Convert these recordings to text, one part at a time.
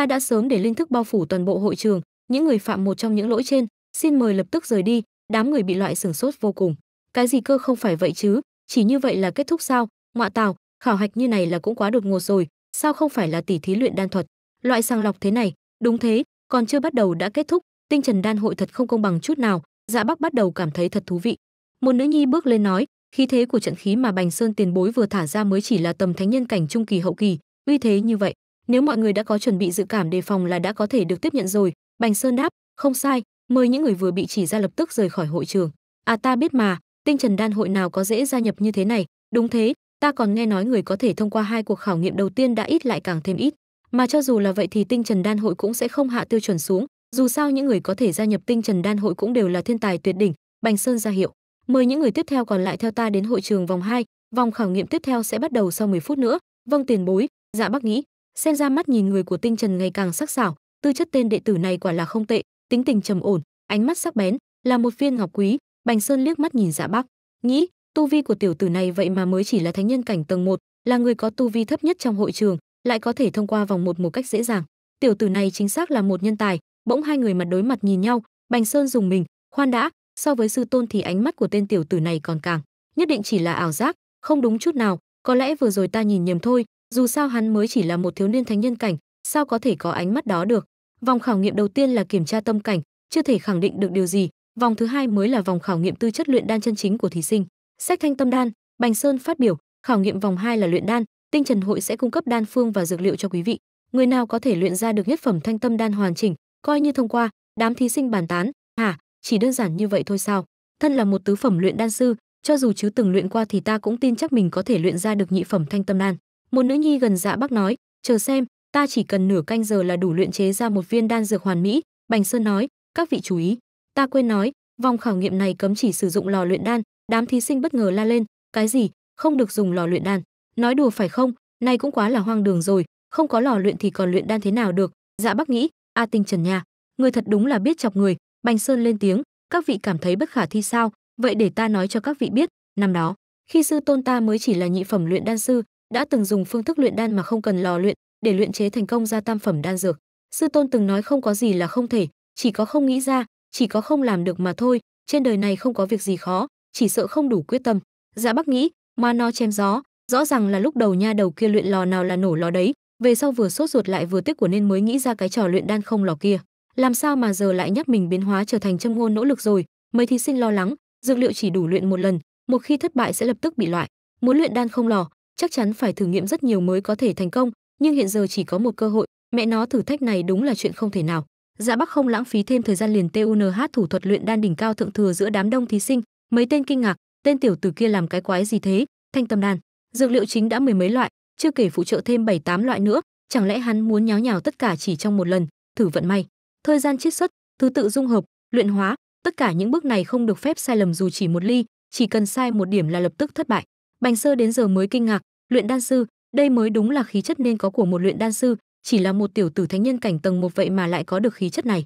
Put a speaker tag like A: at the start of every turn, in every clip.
A: ta đã sớm để linh thức bao phủ toàn bộ hội trường những người phạm một trong những lỗi trên xin mời lập tức rời đi đám người bị loại sửng sốt vô cùng cái gì cơ không phải vậy chứ chỉ như vậy là kết thúc sao ngoạ tào khảo hạch như này là cũng quá đột ngột rồi sao không phải là tỷ thí luyện đan thuật loại sàng lọc thế này đúng thế còn chưa bắt đầu đã kết thúc tinh trần đan hội thật không công bằng chút nào dạ bắc bắt đầu cảm thấy thật thú vị một nữ nhi bước lên nói khí thế của trận khí mà bành sơn tiền bối vừa thả ra mới chỉ là tầm thánh nhân cảnh trung kỳ hậu kỳ uy thế như vậy nếu mọi người đã có chuẩn bị dự cảm đề phòng là đã có thể được tiếp nhận rồi bành sơn đáp không sai mời những người vừa bị chỉ ra lập tức rời khỏi hội trường à ta biết mà tinh trần đan hội nào có dễ gia nhập như thế này đúng thế ta còn nghe nói người có thể thông qua hai cuộc khảo nghiệm đầu tiên đã ít lại càng thêm ít mà cho dù là vậy thì tinh trần đan hội cũng sẽ không hạ tiêu chuẩn xuống dù sao những người có thể gia nhập tinh trần đan hội cũng đều là thiên tài tuyệt đỉnh bành sơn ra hiệu mời những người tiếp theo còn lại theo ta đến hội trường vòng 2, vòng khảo nghiệm tiếp theo sẽ bắt đầu sau 10 phút nữa vâng tiền bối dạ bác nghĩ xem ra mắt nhìn người của tinh trần ngày càng sắc sảo tư chất tên đệ tử này quả là không tệ tính tình trầm ổn ánh mắt sắc bén là một viên ngọc quý bành sơn liếc mắt nhìn dạ bắc nghĩ tu vi của tiểu tử này vậy mà mới chỉ là thánh nhân cảnh tầng 1, là người có tu vi thấp nhất trong hội trường lại có thể thông qua vòng một một cách dễ dàng tiểu tử này chính xác là một nhân tài bỗng hai người mặt đối mặt nhìn nhau bành sơn dùng mình khoan đã so với sư tôn thì ánh mắt của tên tiểu tử này còn càng nhất định chỉ là ảo giác không đúng chút nào có lẽ vừa rồi ta nhìn nhầm thôi dù sao hắn mới chỉ là một thiếu niên thánh nhân cảnh sao có thể có ánh mắt đó được vòng khảo nghiệm đầu tiên là kiểm tra tâm cảnh chưa thể khẳng định được điều gì vòng thứ hai mới là vòng khảo nghiệm tư chất luyện đan chân chính của thí sinh sách thanh tâm đan bành sơn phát biểu khảo nghiệm vòng hai là luyện đan tinh trần hội sẽ cung cấp đan phương và dược liệu cho quý vị người nào có thể luyện ra được nhất phẩm thanh tâm đan hoàn chỉnh coi như thông qua đám thí sinh bàn tán hả chỉ đơn giản như vậy thôi sao thân là một tứ phẩm luyện đan sư cho dù chứ từng luyện qua thì ta cũng tin chắc mình có thể luyện ra được nhị phẩm thanh tâm đan một nữ nhi gần dạ bác nói chờ xem ta chỉ cần nửa canh giờ là đủ luyện chế ra một viên đan dược hoàn mỹ bành sơn nói các vị chú ý ta quên nói vòng khảo nghiệm này cấm chỉ sử dụng lò luyện đan đám thí sinh bất ngờ la lên cái gì không được dùng lò luyện đan nói đùa phải không nay cũng quá là hoang đường rồi không có lò luyện thì còn luyện đan thế nào được dạ bác nghĩ a tinh trần nhà người thật đúng là biết chọc người bành sơn lên tiếng các vị cảm thấy bất khả thi sao vậy để ta nói cho các vị biết năm đó khi sư tôn ta mới chỉ là nhị phẩm luyện đan sư đã từng dùng phương thức luyện đan mà không cần lò luyện để luyện chế thành công ra tam phẩm đan dược. Sư tôn từng nói không có gì là không thể, chỉ có không nghĩ ra, chỉ có không làm được mà thôi, trên đời này không có việc gì khó, chỉ sợ không đủ quyết tâm. Dạ Bắc nghĩ, mà nó chém gió, rõ ràng là lúc đầu nha đầu kia luyện lò nào là nổ lò đấy, về sau vừa sốt ruột lại vừa tiếc của nên mới nghĩ ra cái trò luyện đan không lò kia. Làm sao mà giờ lại nhắc mình biến hóa trở thành châm ngôn nỗ lực rồi, mấy thí sinh lo lắng, dược liệu chỉ đủ luyện một lần, một khi thất bại sẽ lập tức bị loại. Muốn luyện đan không lò, chắc chắn phải thử nghiệm rất nhiều mới có thể thành công nhưng hiện giờ chỉ có một cơ hội mẹ nó thử thách này đúng là chuyện không thể nào dạ bắc không lãng phí thêm thời gian liền tunh thủ thuật luyện đan đỉnh cao thượng thừa giữa đám đông thí sinh mấy tên kinh ngạc tên tiểu tử kia làm cái quái gì thế thanh tâm đan dược liệu chính đã mười mấy loại chưa kể phụ trợ thêm bảy tám loại nữa chẳng lẽ hắn muốn nháo nhào tất cả chỉ trong một lần thử vận may thời gian chiết xuất thứ tự dung hợp luyện hóa tất cả những bước này không được phép sai lầm dù chỉ một ly chỉ cần sai một điểm là lập tức thất bại bành sơ đến giờ mới kinh ngạc luyện đan sư đây mới đúng là khí chất nên có của một luyện đan sư chỉ là một tiểu tử thánh nhân cảnh tầng một vậy mà lại có được khí chất này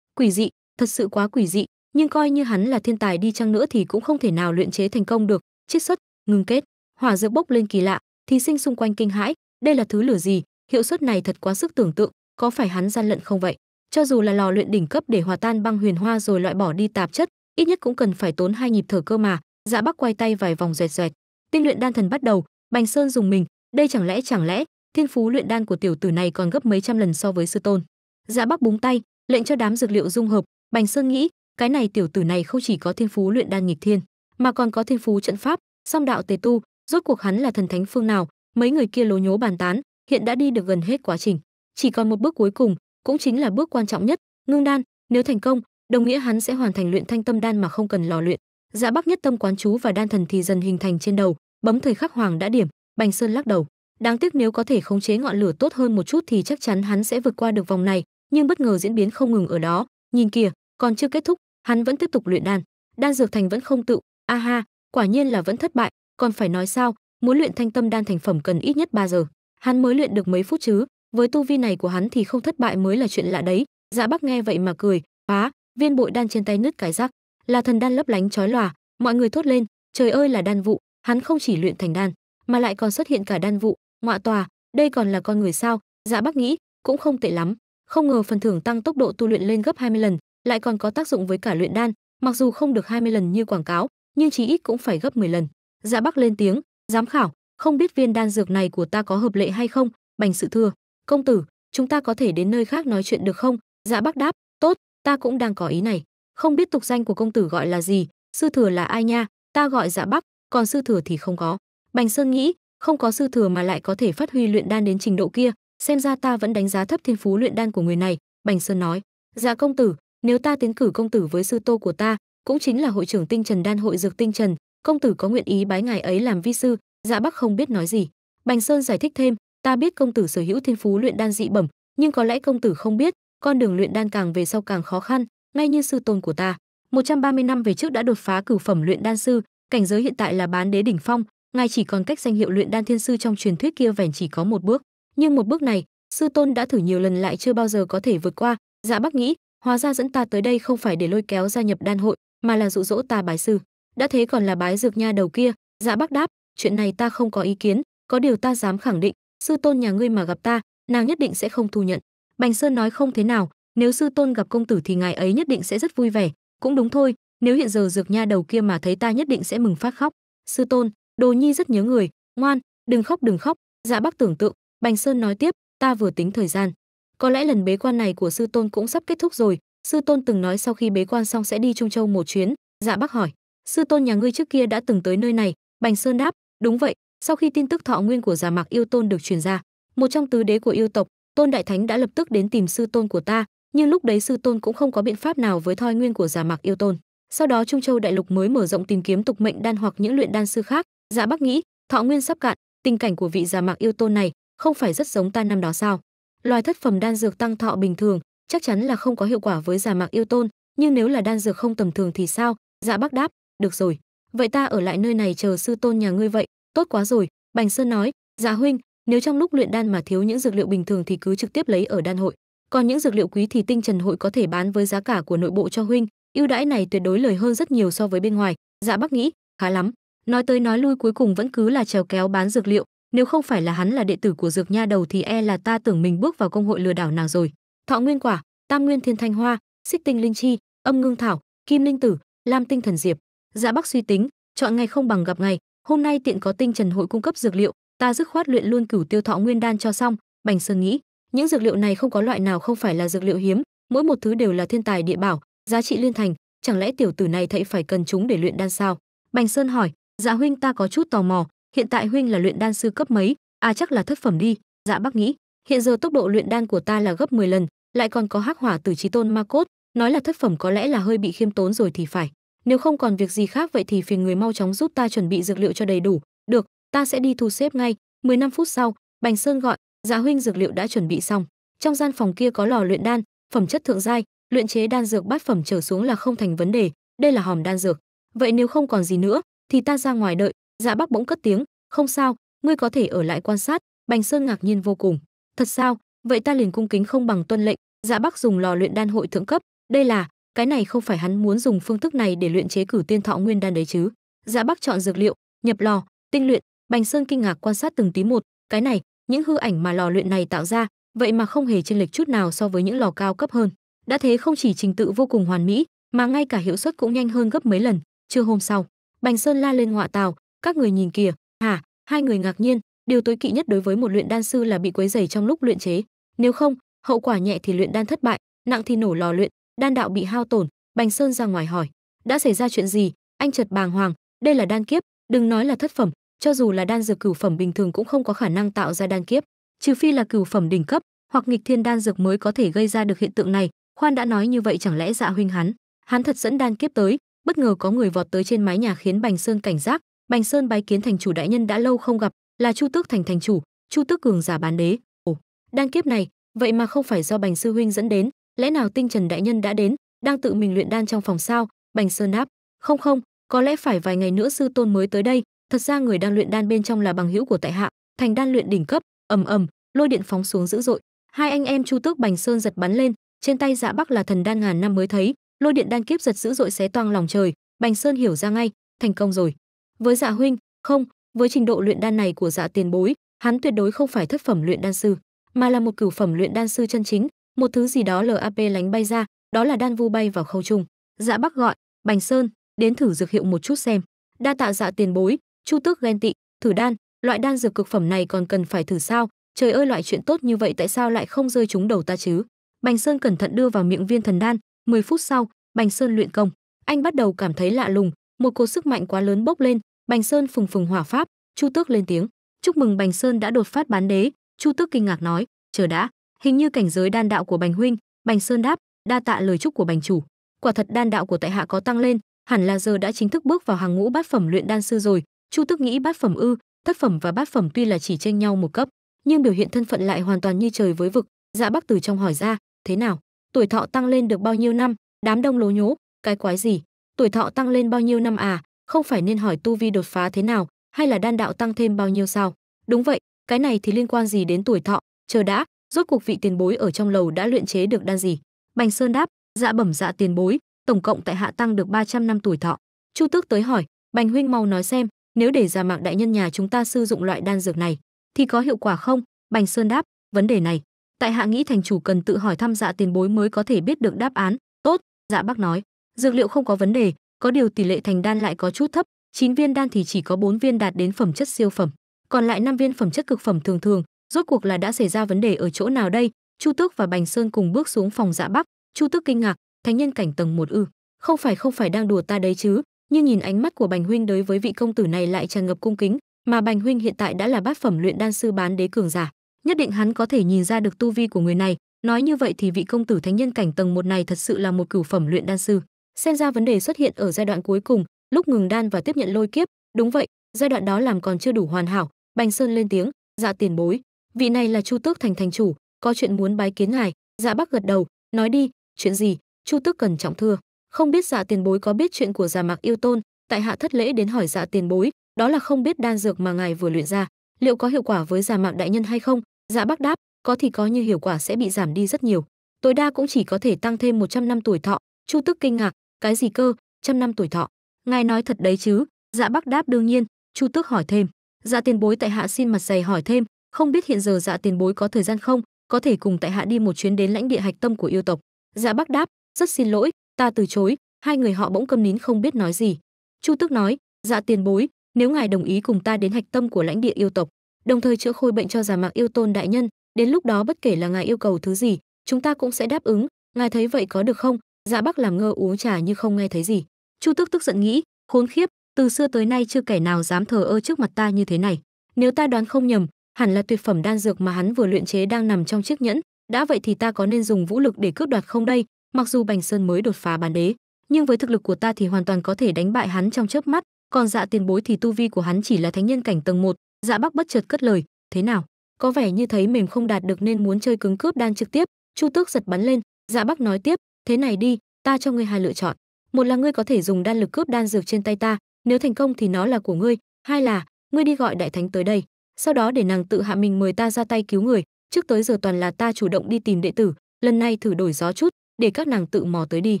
A: quỷ dị thật sự quá quỷ dị nhưng coi như hắn là thiên tài đi chăng nữa thì cũng không thể nào luyện chế thành công được chiết xuất ngừng kết hỏa dược bốc lên kỳ lạ thí sinh xung quanh kinh hãi đây là thứ lửa gì hiệu suất này thật quá sức tưởng tượng có phải hắn gian lận không vậy cho dù là lò luyện đỉnh cấp để hòa tan băng huyền hoa rồi loại bỏ đi tạp chất ít nhất cũng cần phải tốn hai nhịp thở cơ mà dạ bắc quay tay vài vòng rẹt rẹt tinh luyện đan thần bắt đầu bành sơn dùng mình đây chẳng lẽ chẳng lẽ thiên phú luyện đan của tiểu tử này còn gấp mấy trăm lần so với sư tôn dạ bắc búng tay lệnh cho đám dược liệu dung hợp bành sơn nghĩ cái này tiểu tử này không chỉ có thiên phú luyện đan nghịch thiên mà còn có thiên phú trận pháp song đạo tề tu rốt cuộc hắn là thần thánh phương nào mấy người kia lố nhố bàn tán hiện đã đi được gần hết quá trình chỉ còn một bước cuối cùng cũng chính là bước quan trọng nhất ngưng đan nếu thành công đồng nghĩa hắn sẽ hoàn thành luyện thanh tâm đan mà không cần lò luyện dạ bắc nhất tâm quán chú và đan thần thì dần hình thành trên đầu bấm thời khắc hoàng đã điểm bành sơn lắc đầu đáng tiếc nếu có thể khống chế ngọn lửa tốt hơn một chút thì chắc chắn hắn sẽ vượt qua được vòng này nhưng bất ngờ diễn biến không ngừng ở đó nhìn kìa còn chưa kết thúc hắn vẫn tiếp tục luyện đan đan dược thành vẫn không tự aha quả nhiên là vẫn thất bại còn phải nói sao muốn luyện thanh tâm đan thành phẩm cần ít nhất 3 giờ hắn mới luyện được mấy phút chứ với tu vi này của hắn thì không thất bại mới là chuyện lạ đấy dạ bác nghe vậy mà cười phá viên bội đan trên tay nứt cái rắc là thần đan lấp lánh chói lòa mọi người thốt lên trời ơi là đan vụ hắn không chỉ luyện thành đan, mà lại còn xuất hiện cả đan vụ, ngọa tòa, đây còn là con người sao? Dạ Bác nghĩ, cũng không tệ lắm, không ngờ phần thưởng tăng tốc độ tu luyện lên gấp 20 lần, lại còn có tác dụng với cả luyện đan, mặc dù không được 20 lần như quảng cáo, nhưng chí ít cũng phải gấp 10 lần. Dạ Bác lên tiếng, "Giám khảo, không biết viên đan dược này của ta có hợp lệ hay không?" Bành Sự Thừa, "Công tử, chúng ta có thể đến nơi khác nói chuyện được không?" Dạ Bác đáp, "Tốt, ta cũng đang có ý này, không biết tục danh của công tử gọi là gì, sư thừa là ai nha?" "Ta gọi Dạ Bắc." còn sư thừa thì không có bành sơn nghĩ không có sư thừa mà lại có thể phát huy luyện đan đến trình độ kia xem ra ta vẫn đánh giá thấp thiên phú luyện đan của người này bành sơn nói dạ công tử nếu ta tiến cử công tử với sư tô của ta cũng chính là hội trưởng tinh trần đan hội dược tinh trần công tử có nguyện ý bái ngài ấy làm vi sư dạ bắc không biết nói gì bành sơn giải thích thêm ta biết công tử sở hữu thiên phú luyện đan dị bẩm nhưng có lẽ công tử không biết con đường luyện đan càng về sau càng khó khăn ngay như sư tôn của ta 130 năm về trước đã đột phá cửu phẩm luyện đan sư cảnh giới hiện tại là bán đế đỉnh phong ngài chỉ còn cách danh hiệu luyện đan thiên sư trong truyền thuyết kia vẻn chỉ có một bước nhưng một bước này sư tôn đã thử nhiều lần lại chưa bao giờ có thể vượt qua dạ bác nghĩ hóa ra dẫn ta tới đây không phải để lôi kéo gia nhập đan hội mà là dụ dỗ ta bái sư đã thế còn là bái dược nha đầu kia dạ bác đáp chuyện này ta không có ý kiến có điều ta dám khẳng định sư tôn nhà ngươi mà gặp ta nàng nhất định sẽ không thu nhận bành sơn nói không thế nào nếu sư tôn gặp công tử thì ngài ấy nhất định sẽ rất vui vẻ cũng đúng thôi nếu hiện giờ dược nha đầu kia mà thấy ta nhất định sẽ mừng phát khóc sư tôn đồ nhi rất nhớ người ngoan đừng khóc đừng khóc dạ bác tưởng tượng bành sơn nói tiếp ta vừa tính thời gian có lẽ lần bế quan này của sư tôn cũng sắp kết thúc rồi sư tôn từng nói sau khi bế quan xong sẽ đi trung châu một chuyến dạ bác hỏi sư tôn nhà ngươi trước kia đã từng tới nơi này bành sơn đáp đúng vậy sau khi tin tức thọ nguyên của giả mạc yêu tôn được truyền ra một trong tứ đế của yêu tộc tôn đại thánh đã lập tức đến tìm sư tôn của ta nhưng lúc đấy sư tôn cũng không có biện pháp nào với thoi nguyên của giả mạc yêu tôn sau đó trung châu đại lục mới mở rộng tìm kiếm tục mệnh đan hoặc những luyện đan sư khác dạ bắc nghĩ thọ nguyên sắp cạn tình cảnh của vị già mạc yêu tôn này không phải rất giống ta năm đó sao loài thất phẩm đan dược tăng thọ bình thường chắc chắn là không có hiệu quả với già mạc yêu tôn nhưng nếu là đan dược không tầm thường thì sao dạ bắc đáp được rồi vậy ta ở lại nơi này chờ sư tôn nhà ngươi vậy tốt quá rồi bành sơn nói dạ huynh nếu trong lúc luyện đan mà thiếu những dược liệu bình thường thì cứ trực tiếp lấy ở đan hội còn những dược liệu quý thì tinh trần hội có thể bán với giá cả của nội bộ cho huynh ưu đãi này tuyệt đối lời hơn rất nhiều so với bên ngoài dạ bác nghĩ khá lắm nói tới nói lui cuối cùng vẫn cứ là trèo kéo bán dược liệu nếu không phải là hắn là đệ tử của dược nha đầu thì e là ta tưởng mình bước vào công hội lừa đảo nào rồi thọ nguyên quả tam nguyên thiên thanh hoa xích tinh linh chi âm ngưng thảo kim linh tử lam tinh thần diệp dạ bác suy tính chọn ngày không bằng gặp ngày hôm nay tiện có tinh trần hội cung cấp dược liệu ta dứt khoát luyện luôn cửu tiêu thọ nguyên đan cho xong bành sơn nghĩ những dược liệu này không có loại nào không phải là dược liệu hiếm mỗi một thứ đều là thiên tài địa bảo giá trị liên thành chẳng lẽ tiểu tử này thậy phải cần chúng để luyện đan sao bành sơn hỏi dạ huynh ta có chút tò mò hiện tại huynh là luyện đan sư cấp mấy à chắc là thất phẩm đi dạ bác nghĩ hiện giờ tốc độ luyện đan của ta là gấp 10 lần lại còn có hắc hỏa tử trí tôn ma cốt nói là thất phẩm có lẽ là hơi bị khiêm tốn rồi thì phải nếu không còn việc gì khác vậy thì phiền người mau chóng giúp ta chuẩn bị dược liệu cho đầy đủ được ta sẽ đi thu xếp ngay 15 phút sau bành sơn gọi dạ huynh dược liệu đã chuẩn bị xong trong gian phòng kia có lò luyện đan phẩm chất thượng giai luyện chế đan dược bát phẩm trở xuống là không thành vấn đề đây là hòm đan dược vậy nếu không còn gì nữa thì ta ra ngoài đợi dạ bác bỗng cất tiếng không sao ngươi có thể ở lại quan sát bành sơn ngạc nhiên vô cùng thật sao vậy ta liền cung kính không bằng tuân lệnh dạ bác dùng lò luyện đan hội thượng cấp đây là cái này không phải hắn muốn dùng phương thức này để luyện chế cửu tiên thọ nguyên đan đấy chứ dạ bác chọn dược liệu nhập lò tinh luyện bành sơn kinh ngạc quan sát từng tí một cái này những hư ảnh mà lò luyện này tạo ra vậy mà không hề chênh lệch chút nào so với những lò cao cấp hơn đã thế không chỉ trình tự vô cùng hoàn mỹ, mà ngay cả hiệu suất cũng nhanh hơn gấp mấy lần. Trưa hôm sau, Bành Sơn la lên ngọa tào, các người nhìn kìa, hả? Hai người ngạc nhiên, điều tối kỵ nhất đối với một luyện đan sư là bị quấy rầy trong lúc luyện chế, nếu không, hậu quả nhẹ thì luyện đan thất bại, nặng thì nổ lò luyện, đan đạo bị hao tổn. Bành Sơn ra ngoài hỏi, đã xảy ra chuyện gì? Anh chợt bàng hoàng, đây là đan kiếp, đừng nói là thất phẩm, cho dù là đan dược cửu phẩm bình thường cũng không có khả năng tạo ra đan kiếp, trừ phi là cửu phẩm đỉnh cấp, hoặc nghịch thiên đan dược mới có thể gây ra được hiện tượng này, khoan đã nói như vậy chẳng lẽ dạ huynh hắn hắn thật dẫn đan kiếp tới bất ngờ có người vọt tới trên mái nhà khiến bành sơn cảnh giác bành sơn bái kiến thành chủ đại nhân đã lâu không gặp là chu tước thành thành chủ chu tước cường giả bán đế ồ đan kiếp này vậy mà không phải do bành sư huynh dẫn đến lẽ nào tinh trần đại nhân đã đến đang tự mình luyện đan trong phòng sao bành sơn đáp không không có lẽ phải vài ngày nữa sư tôn mới tới đây thật ra người đang luyện đan bên trong là bằng hữu của tại hạ thành đan luyện đỉnh cấp ầm ầm lôi điện phóng xuống dữ dội hai anh em chu tước bành sơn giật bắn lên trên tay dạ bắc là thần đan ngàn năm mới thấy lôi điện đan kiếp giật dữ dội xé toang lòng trời bành sơn hiểu ra ngay thành công rồi với dạ huynh không với trình độ luyện đan này của dạ tiền bối hắn tuyệt đối không phải thất phẩm luyện đan sư mà là một cửu phẩm luyện đan sư chân chính một thứ gì đó lap lánh bay ra đó là đan vu bay vào khâu trung dạ bắc gọi bành sơn đến thử dược hiệu một chút xem đa tạ dạ tiền bối chu tước ghen tị thử đan loại đan dược cực phẩm này còn cần phải thử sao trời ơi loại chuyện tốt như vậy tại sao lại không rơi trúng đầu ta chứ Bành Sơn cẩn thận đưa vào miệng viên thần đan, 10 phút sau, Bành Sơn luyện công. Anh bắt đầu cảm thấy lạ lùng, một cột sức mạnh quá lớn bốc lên, Bành Sơn phùng phùng hỏa pháp, Chu Tước lên tiếng, "Chúc mừng Bành Sơn đã đột phát bán đế." Chu Tước kinh ngạc nói, "Chờ đã, hình như cảnh giới đan đạo của Bành huynh." Bành Sơn đáp, "Đa tạ lời chúc của Bành chủ." Quả thật đan đạo của tại hạ có tăng lên, hẳn là giờ đã chính thức bước vào hàng ngũ bát phẩm luyện đan sư rồi. Chu Tước nghĩ bát phẩm ư, thất phẩm và bát phẩm tuy là chỉ chênh nhau một cấp, nhưng biểu hiện thân phận lại hoàn toàn như trời với vực. Dạ Bắc từ trong hỏi ra, thế nào tuổi thọ tăng lên được bao nhiêu năm đám đông lố nhố cái quái gì tuổi thọ tăng lên bao nhiêu năm à không phải nên hỏi tu vi đột phá thế nào hay là đan đạo tăng thêm bao nhiêu sao đúng vậy cái này thì liên quan gì đến tuổi thọ chờ đã rốt cuộc vị tiền bối ở trong lầu đã luyện chế được đan gì bành sơn đáp dạ bẩm dạ tiền bối tổng cộng tại hạ tăng được 300 năm tuổi thọ chu tước tới hỏi bành huynh mau nói xem nếu để già mạng đại nhân nhà chúng ta sử dụng loại đan dược này thì có hiệu quả không bành sơn đáp vấn đề này tại hạ nghĩ thành chủ cần tự hỏi thăm dạ tiền bối mới có thể biết được đáp án tốt dạ bác nói dược liệu không có vấn đề có điều tỷ lệ thành đan lại có chút thấp Chín viên đan thì chỉ có bốn viên đạt đến phẩm chất siêu phẩm còn lại năm viên phẩm chất cực phẩm thường thường rốt cuộc là đã xảy ra vấn đề ở chỗ nào đây chu tước và bành sơn cùng bước xuống phòng dạ bắc chu tước kinh ngạc thánh nhân cảnh tầng một ư không phải không phải đang đùa ta đấy chứ nhưng nhìn ánh mắt của bành huynh đối với vị công tử này lại tràn ngập cung kính mà bành huynh hiện tại đã là bát phẩm luyện đan sư bán đế cường giả nhất định hắn có thể nhìn ra được tu vi của người này nói như vậy thì vị công tử thánh nhân cảnh tầng một này thật sự là một cửu phẩm luyện đan sư xem ra vấn đề xuất hiện ở giai đoạn cuối cùng lúc ngừng đan và tiếp nhận lôi kiếp đúng vậy giai đoạn đó làm còn chưa đủ hoàn hảo bành sơn lên tiếng dạ tiền bối vị này là chu tước thành thành chủ có chuyện muốn bái kiến ngài dạ bác gật đầu nói đi chuyện gì chu tước cần trọng thưa không biết dạ tiền bối có biết chuyện của già dạ mạc yêu tôn tại hạ thất lễ đến hỏi dạ tiền bối đó là không biết đan dược mà ngài vừa luyện ra liệu có hiệu quả với già dạ mạc đại nhân hay không Dạ Bác đáp, có thì có như hiệu quả sẽ bị giảm đi rất nhiều, tối đa cũng chỉ có thể tăng thêm 100 năm tuổi thọ. Chu Tức kinh ngạc, cái gì cơ, trăm năm tuổi thọ? Ngài nói thật đấy chứ? Dạ Bác đáp đương nhiên, Chu Tức hỏi thêm, Dạ tiền bối tại hạ xin mặt dày hỏi thêm, không biết hiện giờ Dạ tiền bối có thời gian không, có thể cùng tại hạ đi một chuyến đến lãnh địa hạch tâm của yêu tộc. Dạ Bác đáp, rất xin lỗi, ta từ chối, hai người họ bỗng câm nín không biết nói gì. Chu Tức nói, Dạ tiền bối, nếu ngài đồng ý cùng ta đến hạch tâm của lãnh địa yêu tộc, đồng thời chữa khôi bệnh cho giả mạc yêu tôn đại nhân đến lúc đó bất kể là ngài yêu cầu thứ gì chúng ta cũng sẽ đáp ứng ngài thấy vậy có được không dạ bắc làm ngơ uống trà như không nghe thấy gì chu tước tức giận nghĩ khốn khiếp từ xưa tới nay chưa kẻ nào dám thờ ơ trước mặt ta như thế này nếu ta đoán không nhầm hẳn là tuyệt phẩm đan dược mà hắn vừa luyện chế đang nằm trong chiếc nhẫn đã vậy thì ta có nên dùng vũ lực để cướp đoạt không đây mặc dù bành sơn mới đột phá bán đế nhưng với thực lực của ta thì hoàn toàn có thể đánh bại hắn trong chớp mắt còn dạ tiền bối thì tu vi của hắn chỉ là thánh nhân cảnh tầng một dạ bắc bất chợt cất lời thế nào có vẻ như thấy mềm không đạt được nên muốn chơi cứng cướp đan trực tiếp chu tước giật bắn lên dạ bắc nói tiếp thế này đi ta cho ngươi hai lựa chọn một là ngươi có thể dùng đan lực cướp đan dược trên tay ta nếu thành công thì nó là của ngươi hai là ngươi đi gọi đại thánh tới đây sau đó để nàng tự hạ mình mời ta ra tay cứu người trước tới giờ toàn là ta chủ động đi tìm đệ tử lần này thử đổi gió chút để các nàng tự mò tới đi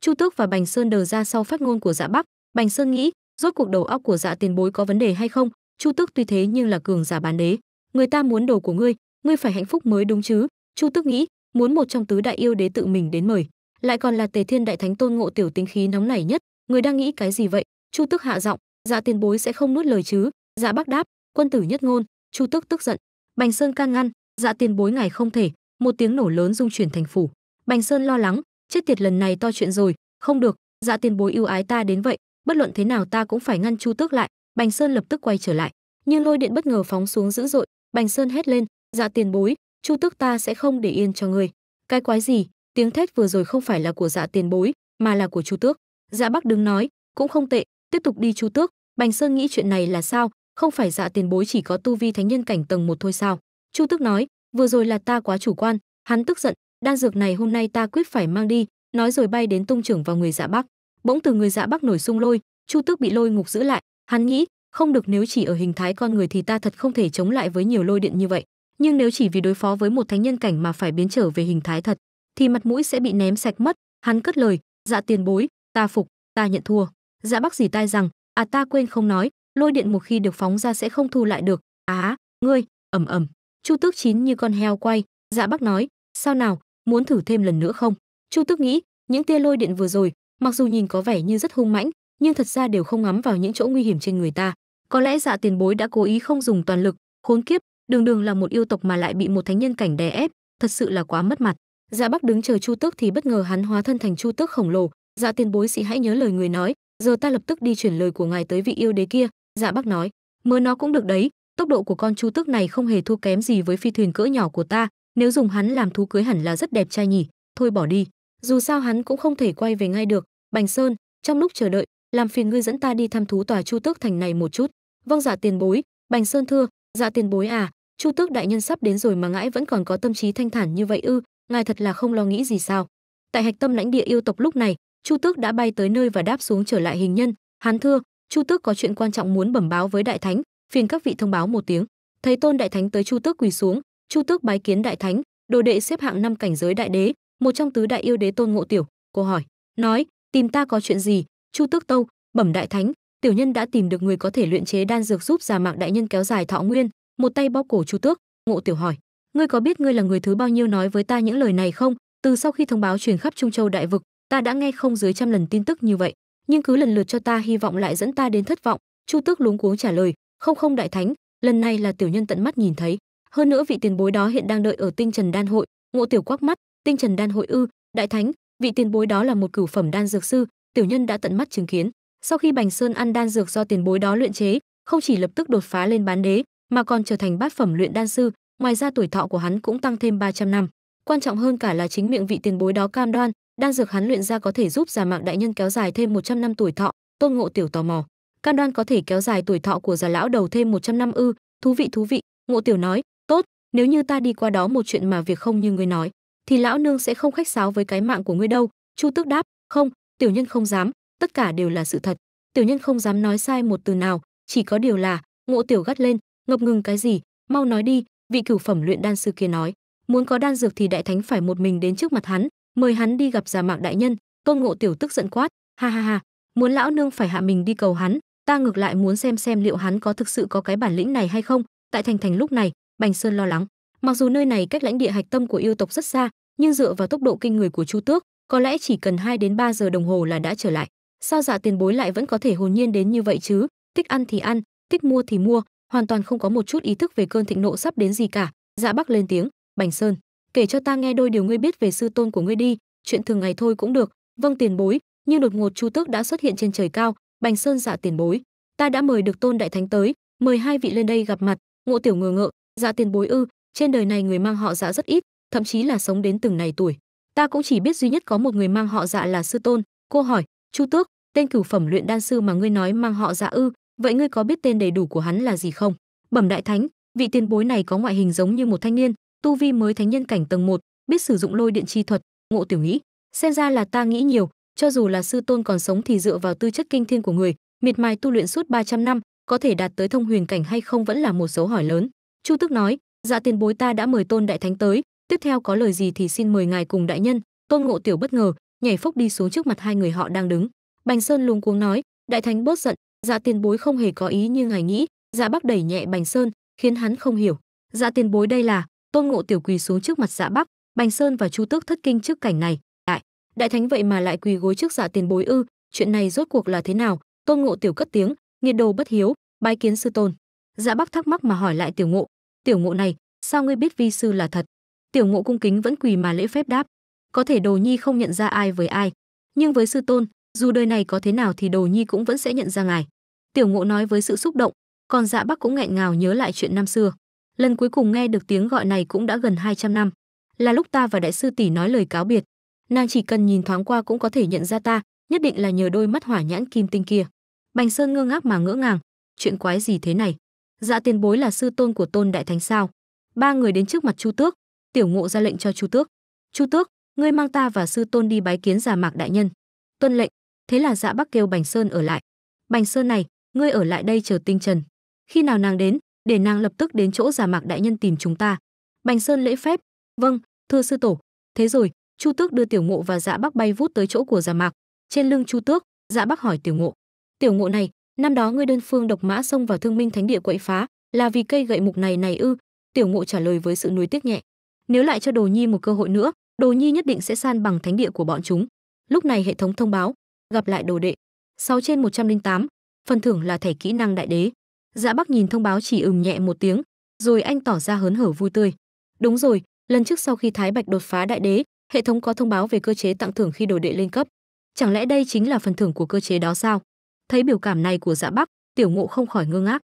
A: chu tước và bành sơn đờ ra sau phát ngôn của dạ bắc bành sơn nghĩ rốt cuộc đầu óc của dạ tiền bối có vấn đề hay không chu tước tuy thế nhưng là cường giả bán đế người ta muốn đồ của ngươi ngươi phải hạnh phúc mới đúng chứ chu tước nghĩ muốn một trong tứ đại yêu đế tự mình đến mời lại còn là tề thiên đại thánh tôn ngộ tiểu tính khí nóng nảy nhất người đang nghĩ cái gì vậy chu tước hạ giọng dạ tiền bối sẽ không nuốt lời chứ dạ bác đáp quân tử nhất ngôn chu tước tức giận bành sơn can ngăn dạ tiền bối ngài không thể một tiếng nổ lớn rung chuyển thành phủ bành sơn lo lắng chết tiệt lần này to chuyện rồi không được dạ tiền bối ưu ái ta đến vậy bất luận thế nào ta cũng phải ngăn chu tước lại Bành Sơn lập tức quay trở lại, như lôi điện bất ngờ phóng xuống dữ dội, Bành Sơn hét lên, "Dạ tiền bối, Chu Tức ta sẽ không để yên cho ngươi." Cái quái gì? Tiếng thét vừa rồi không phải là của Dạ tiền bối, mà là của Chu Tước. Dạ Bắc đứng nói, cũng không tệ, tiếp tục đi Chu Tước. Bành Sơn nghĩ chuyện này là sao, không phải Dạ tiền bối chỉ có tu vi thánh nhân cảnh tầng một thôi sao? Chu Tước nói, vừa rồi là ta quá chủ quan, hắn tức giận, đan dược này hôm nay ta quyết phải mang đi, nói rồi bay đến tung trưởng vào người Dạ Bắc. Bỗng từ người Dạ Bắc nổi sung lôi, Chu Tước bị lôi ngục giữ lại, Hắn nghĩ, không được nếu chỉ ở hình thái con người thì ta thật không thể chống lại với nhiều lôi điện như vậy, nhưng nếu chỉ vì đối phó với một thánh nhân cảnh mà phải biến trở về hình thái thật, thì mặt mũi sẽ bị ném sạch mất. Hắn cất lời, "Dạ tiền bối, ta phục, ta nhận thua." Dạ Bác dì tai rằng, "À ta quên không nói, lôi điện một khi được phóng ra sẽ không thu lại được." "Á, ngươi." ầm ầm. Chu Tước chín như con heo quay, Dạ Bác nói, "Sao nào, muốn thử thêm lần nữa không?" Chu Tước nghĩ, những tia lôi điện vừa rồi, mặc dù nhìn có vẻ như rất hung mãnh, nhưng thật ra đều không ngắm vào những chỗ nguy hiểm trên người ta có lẽ dạ tiền bối đã cố ý không dùng toàn lực khốn kiếp đường đường là một yêu tộc mà lại bị một thánh nhân cảnh đè ép thật sự là quá mất mặt dạ bắc đứng chờ chu tước thì bất ngờ hắn hóa thân thành chu tước khổng lồ dạ tiền bối sĩ hãy nhớ lời người nói giờ ta lập tức đi chuyển lời của ngài tới vị yêu đế kia dạ bắc nói mơ nó cũng được đấy tốc độ của con chu tước này không hề thua kém gì với phi thuyền cỡ nhỏ của ta nếu dùng hắn làm thú cưới hẳn là rất đẹp trai nhỉ thôi bỏ đi dù sao hắn cũng không thể quay về ngay được bành sơn trong lúc chờ đợi làm phiền ngươi dẫn ta đi thăm thú tòa Chu Tước thành này một chút." "Vâng dạ tiền bối." Bành Sơn thưa, "Dạ tiền bối à, Chu Tước đại nhân sắp đến rồi mà ngãi vẫn còn có tâm trí thanh thản như vậy ư, ngài thật là không lo nghĩ gì sao?" Tại hạch tâm lãnh địa yêu tộc lúc này, Chu Tước đã bay tới nơi và đáp xuống trở lại hình nhân, hắn thưa, Chu Tước có chuyện quan trọng muốn bẩm báo với đại thánh, phiền các vị thông báo một tiếng. Thấy Tôn đại thánh tới Chu Tước quỳ xuống, Chu Tước bái kiến đại thánh, đồ đệ xếp hạng năm cảnh giới đại đế, một trong tứ đại yêu đế Tôn Ngộ Tiểu, cô hỏi, nói, tìm ta có chuyện gì? chu tước tông bẩm đại thánh tiểu nhân đã tìm được người có thể luyện chế đan dược giúp già mạng đại nhân kéo dài thọ nguyên một tay bóp cổ chu tước ngộ tiểu hỏi ngươi có biết ngươi là người thứ bao nhiêu nói với ta những lời này không từ sau khi thông báo truyền khắp trung châu đại vực ta đã nghe không dưới trăm lần tin tức như vậy nhưng cứ lần lượt cho ta hy vọng lại dẫn ta đến thất vọng chu tước luống cuống trả lời không không đại thánh lần này là tiểu nhân tận mắt nhìn thấy hơn nữa vị tiền bối đó hiện đang đợi ở tinh trần đan hội ngộ tiểu quắc mắt tinh trần đan hội ư đại thánh vị tiền bối đó là một cửu phẩm đan dược sư tiểu nhân đã tận mắt chứng kiến sau khi bành sơn ăn đan dược do tiền bối đó luyện chế không chỉ lập tức đột phá lên bán đế mà còn trở thành bát phẩm luyện đan sư ngoài ra tuổi thọ của hắn cũng tăng thêm 300 năm quan trọng hơn cả là chính miệng vị tiền bối đó cam đoan đan dược hắn luyện ra có thể giúp già mạng đại nhân kéo dài thêm 100 năm tuổi thọ tôn ngộ tiểu tò mò cam đoan có thể kéo dài tuổi thọ của già lão đầu thêm 100 năm ư thú vị thú vị ngộ tiểu nói tốt nếu như ta đi qua đó một chuyện mà việc không như ngươi nói thì lão nương sẽ không khách sáo với cái mạng của ngươi đâu chu tước đáp không tiểu nhân không dám tất cả đều là sự thật tiểu nhân không dám nói sai một từ nào chỉ có điều là ngộ tiểu gắt lên ngập ngừng cái gì mau nói đi vị cửu phẩm luyện đan sư kia nói muốn có đan dược thì đại thánh phải một mình đến trước mặt hắn mời hắn đi gặp già mạo đại nhân tôn ngộ tiểu tức giận quát ha ha ha muốn lão nương phải hạ mình đi cầu hắn ta ngược lại muốn xem xem liệu hắn có thực sự có cái bản lĩnh này hay không tại thành thành lúc này bành sơn lo lắng mặc dù nơi này cách lãnh địa hạch tâm của yêu tộc rất xa nhưng dựa vào tốc độ kinh người của chu tước có lẽ chỉ cần 2 đến 3 giờ đồng hồ là đã trở lại sao dạ tiền bối lại vẫn có thể hồn nhiên đến như vậy chứ thích ăn thì ăn thích mua thì mua hoàn toàn không có một chút ý thức về cơn thịnh nộ sắp đến gì cả dạ bắc lên tiếng bành sơn kể cho ta nghe đôi điều ngươi biết về sư tôn của ngươi đi chuyện thường ngày thôi cũng được vâng tiền bối nhưng đột ngột chu tước đã xuất hiện trên trời cao bành sơn dạ tiền bối ta đã mời được tôn đại thánh tới mời hai vị lên đây gặp mặt ngộ tiểu ngờ ngợ dạ tiền bối ư trên đời này người mang họ dạ rất ít thậm chí là sống đến từng này tuổi ta cũng chỉ biết duy nhất có một người mang họ dạ là sư tôn cô hỏi chu tước tên cửu phẩm luyện đan sư mà ngươi nói mang họ dạ ư vậy ngươi có biết tên đầy đủ của hắn là gì không bẩm đại thánh vị tiền bối này có ngoại hình giống như một thanh niên tu vi mới thánh nhân cảnh tầng 1, biết sử dụng lôi điện chi thuật ngộ tiểu nghĩ xem ra là ta nghĩ nhiều cho dù là sư tôn còn sống thì dựa vào tư chất kinh thiên của người miệt mài tu luyện suốt 300 năm có thể đạt tới thông huyền cảnh hay không vẫn là một dấu hỏi lớn chu tước nói dạ tiền bối ta đã mời tôn đại thánh tới tiếp theo có lời gì thì xin mời ngài cùng đại nhân tôn ngộ tiểu bất ngờ nhảy phốc đi xuống trước mặt hai người họ đang đứng bành sơn luống cuống nói đại thánh bớt giận dạ tiền bối không hề có ý như ngài nghĩ dạ bắc đẩy nhẹ bành sơn khiến hắn không hiểu dạ tiền bối đây là tôn ngộ tiểu quỳ xuống trước mặt dạ bắc bành sơn và chu tước thất kinh trước cảnh này đại đại thánh vậy mà lại quỳ gối trước dạ tiền bối ư chuyện này rốt cuộc là thế nào tôn ngộ tiểu cất tiếng nghiệt đồ bất hiếu bái kiến sư tôn dạ bắc thắc mắc mà hỏi lại tiểu ngộ tiểu ngộ này sao ngươi biết vi sư là thật tiểu ngộ cung kính vẫn quỳ mà lễ phép đáp có thể đồ nhi không nhận ra ai với ai nhưng với sư tôn dù đời này có thế nào thì đồ nhi cũng vẫn sẽ nhận ra ngài tiểu ngộ nói với sự xúc động còn dạ bắc cũng nghẹn ngào nhớ lại chuyện năm xưa lần cuối cùng nghe được tiếng gọi này cũng đã gần 200 năm là lúc ta và đại sư tỷ nói lời cáo biệt nàng chỉ cần nhìn thoáng qua cũng có thể nhận ra ta nhất định là nhờ đôi mắt hỏa nhãn kim tinh kia bành sơn ngơ ngác mà ngỡ ngàng chuyện quái gì thế này dạ tiền bối là sư tôn của tôn đại thánh sao ba người đến trước mặt chu tước Tiểu Ngộ ra lệnh cho Chu Tước. "Chu Tước, ngươi mang ta và sư tôn đi bái kiến Già Mạc đại nhân." Tuân lệnh, thế là Dạ Bắc kêu Bành Sơn ở lại. "Bành Sơn này, ngươi ở lại đây chờ Tinh Trần. Khi nào nàng đến, để nàng lập tức đến chỗ Già Mạc đại nhân tìm chúng ta." Bành Sơn lễ phép, "Vâng, thưa sư tổ." Thế rồi, Chu Tước đưa Tiểu Ngộ và Dạ Bắc bay vút tới chỗ của Già Mạc. Trên lưng Chu Tước, Dạ Bắc hỏi Tiểu Ngộ: "Tiểu Ngộ này, năm đó ngươi đơn phương độc mã xông vào Thương Minh Thánh địa quậy phá, là vì cây gậy mục này này ư?" Tiểu Ngộ trả lời với sự nuối tiếc nhẹ: nếu lại cho đồ nhi một cơ hội nữa đồ nhi nhất định sẽ san bằng thánh địa của bọn chúng lúc này hệ thống thông báo gặp lại đồ đệ 6 trên 108, phần thưởng là thẻ kỹ năng đại đế dạ bắc nhìn thông báo chỉ ừm nhẹ một tiếng rồi anh tỏ ra hớn hở vui tươi đúng rồi lần trước sau khi thái bạch đột phá đại đế hệ thống có thông báo về cơ chế tặng thưởng khi đồ đệ lên cấp chẳng lẽ đây chính là phần thưởng của cơ chế đó sao thấy biểu cảm này của dạ bắc tiểu ngộ không khỏi ngơ ngác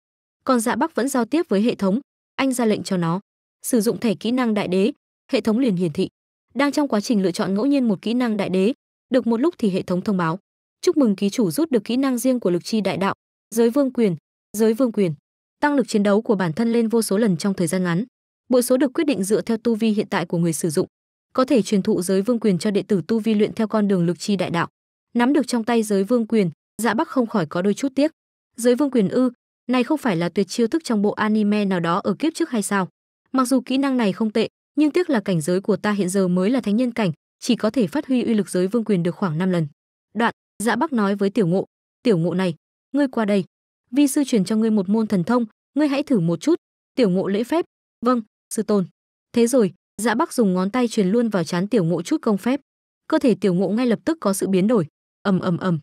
A: còn dạ bắc vẫn giao tiếp với hệ thống anh ra lệnh cho nó sử dụng thẻ kỹ năng đại đế hệ thống liền hiển thị đang trong quá trình lựa chọn ngẫu nhiên một kỹ năng đại đế được một lúc thì hệ thống thông báo chúc mừng ký chủ rút được kỹ năng riêng của lực chi đại đạo giới vương quyền giới vương quyền tăng lực chiến đấu của bản thân lên vô số lần trong thời gian ngắn bội số được quyết định dựa theo tu vi hiện tại của người sử dụng có thể truyền thụ giới vương quyền cho đệ tử tu vi luyện theo con đường lực chi đại đạo nắm được trong tay giới vương quyền dạ bắc không khỏi có đôi chút tiếc giới vương quyền ư này không phải là tuyệt chiêu thức trong bộ anime nào đó ở kiếp trước hay sao Mặc dù kỹ năng này không tệ, nhưng tiếc là cảnh giới của ta hiện giờ mới là thánh nhân cảnh, chỉ có thể phát huy uy lực giới vương quyền được khoảng 5 lần. Đoạn, Dạ Bắc nói với Tiểu Ngộ, "Tiểu Ngộ này, ngươi qua đây, vi sư truyền cho ngươi một môn thần thông, ngươi hãy thử một chút." Tiểu Ngộ lễ phép, "Vâng, sư tôn." Thế rồi, Dạ Bắc dùng ngón tay truyền luôn vào trán Tiểu Ngộ chút công phép. Cơ thể Tiểu Ngộ ngay lập tức có sự biến đổi, ầm ầm ầm.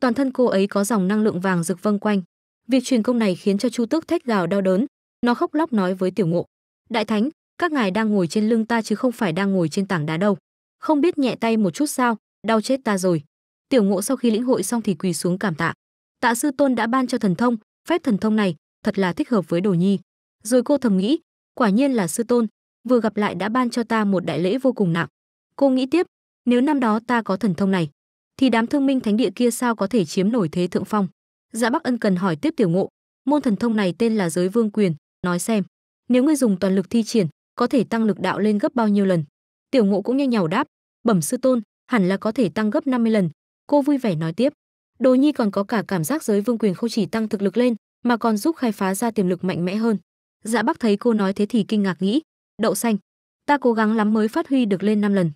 A: Toàn thân cô ấy có dòng năng lượng vàng rực vâng quanh. Việc truyền công này khiến cho Chu Tước thét gào đau đớn, nó khóc lóc nói với Tiểu Ngộ, đại thánh các ngài đang ngồi trên lưng ta chứ không phải đang ngồi trên tảng đá đâu không biết nhẹ tay một chút sao đau chết ta rồi tiểu ngộ sau khi lĩnh hội xong thì quỳ xuống cảm tạ tạ sư tôn đã ban cho thần thông phép thần thông này thật là thích hợp với đồ nhi rồi cô thầm nghĩ quả nhiên là sư tôn vừa gặp lại đã ban cho ta một đại lễ vô cùng nặng cô nghĩ tiếp nếu năm đó ta có thần thông này thì đám thương minh thánh địa kia sao có thể chiếm nổi thế thượng phong dạ bắc ân cần hỏi tiếp tiểu ngộ môn thần thông này tên là giới vương quyền nói xem nếu ngươi dùng toàn lực thi triển có thể tăng lực đạo lên gấp bao nhiêu lần tiểu ngộ cũng nhanh nhào đáp bẩm sư tôn hẳn là có thể tăng gấp 50 lần cô vui vẻ nói tiếp đồ nhi còn có cả cảm giác giới vương quyền không chỉ tăng thực lực lên mà còn giúp khai phá ra tiềm lực mạnh mẽ hơn dạ bắc thấy cô nói thế thì kinh ngạc nghĩ đậu xanh ta cố gắng lắm mới phát huy được lên 5 lần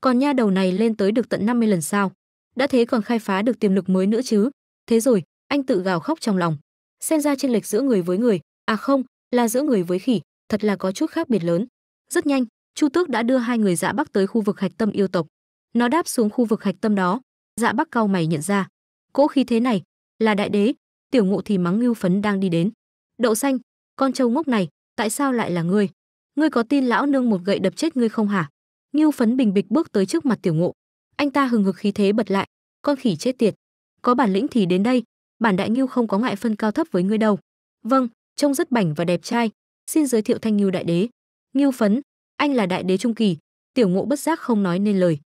A: còn nha đầu này lên tới được tận 50 lần sao đã thế còn khai phá được tiềm lực mới nữa chứ thế rồi anh tự gào khóc trong lòng xem ra chênh lệch giữa người với người à không là giữa người với khỉ, thật là có chút khác biệt lớn. Rất nhanh, Chu Tước đã đưa hai người Dạ Bắc tới khu vực hạch tâm yêu tộc. Nó đáp xuống khu vực hạch tâm đó, Dạ Bắc cao mày nhận ra, cỗ khí thế này là đại đế, tiểu ngộ thì mắng Ngưu Phấn đang đi đến. Đậu xanh, con trâu ngốc này, tại sao lại là ngươi? Ngươi có tin lão nương một gậy đập chết ngươi không hả? Ngưu Phấn bình bịch bước tới trước mặt tiểu ngộ. Anh ta hừng hực khí thế bật lại, con khỉ chết tiệt, có bản lĩnh thì đến đây, bản đại Ngưu không có ngại phân cao thấp với ngươi đâu. Vâng, trông rất bảnh và đẹp trai. Xin giới thiệu Thanh Ngưu Đại Đế. Ngưu Phấn, anh là Đại Đế trung kỳ. Tiểu Ngộ bất giác không nói nên lời.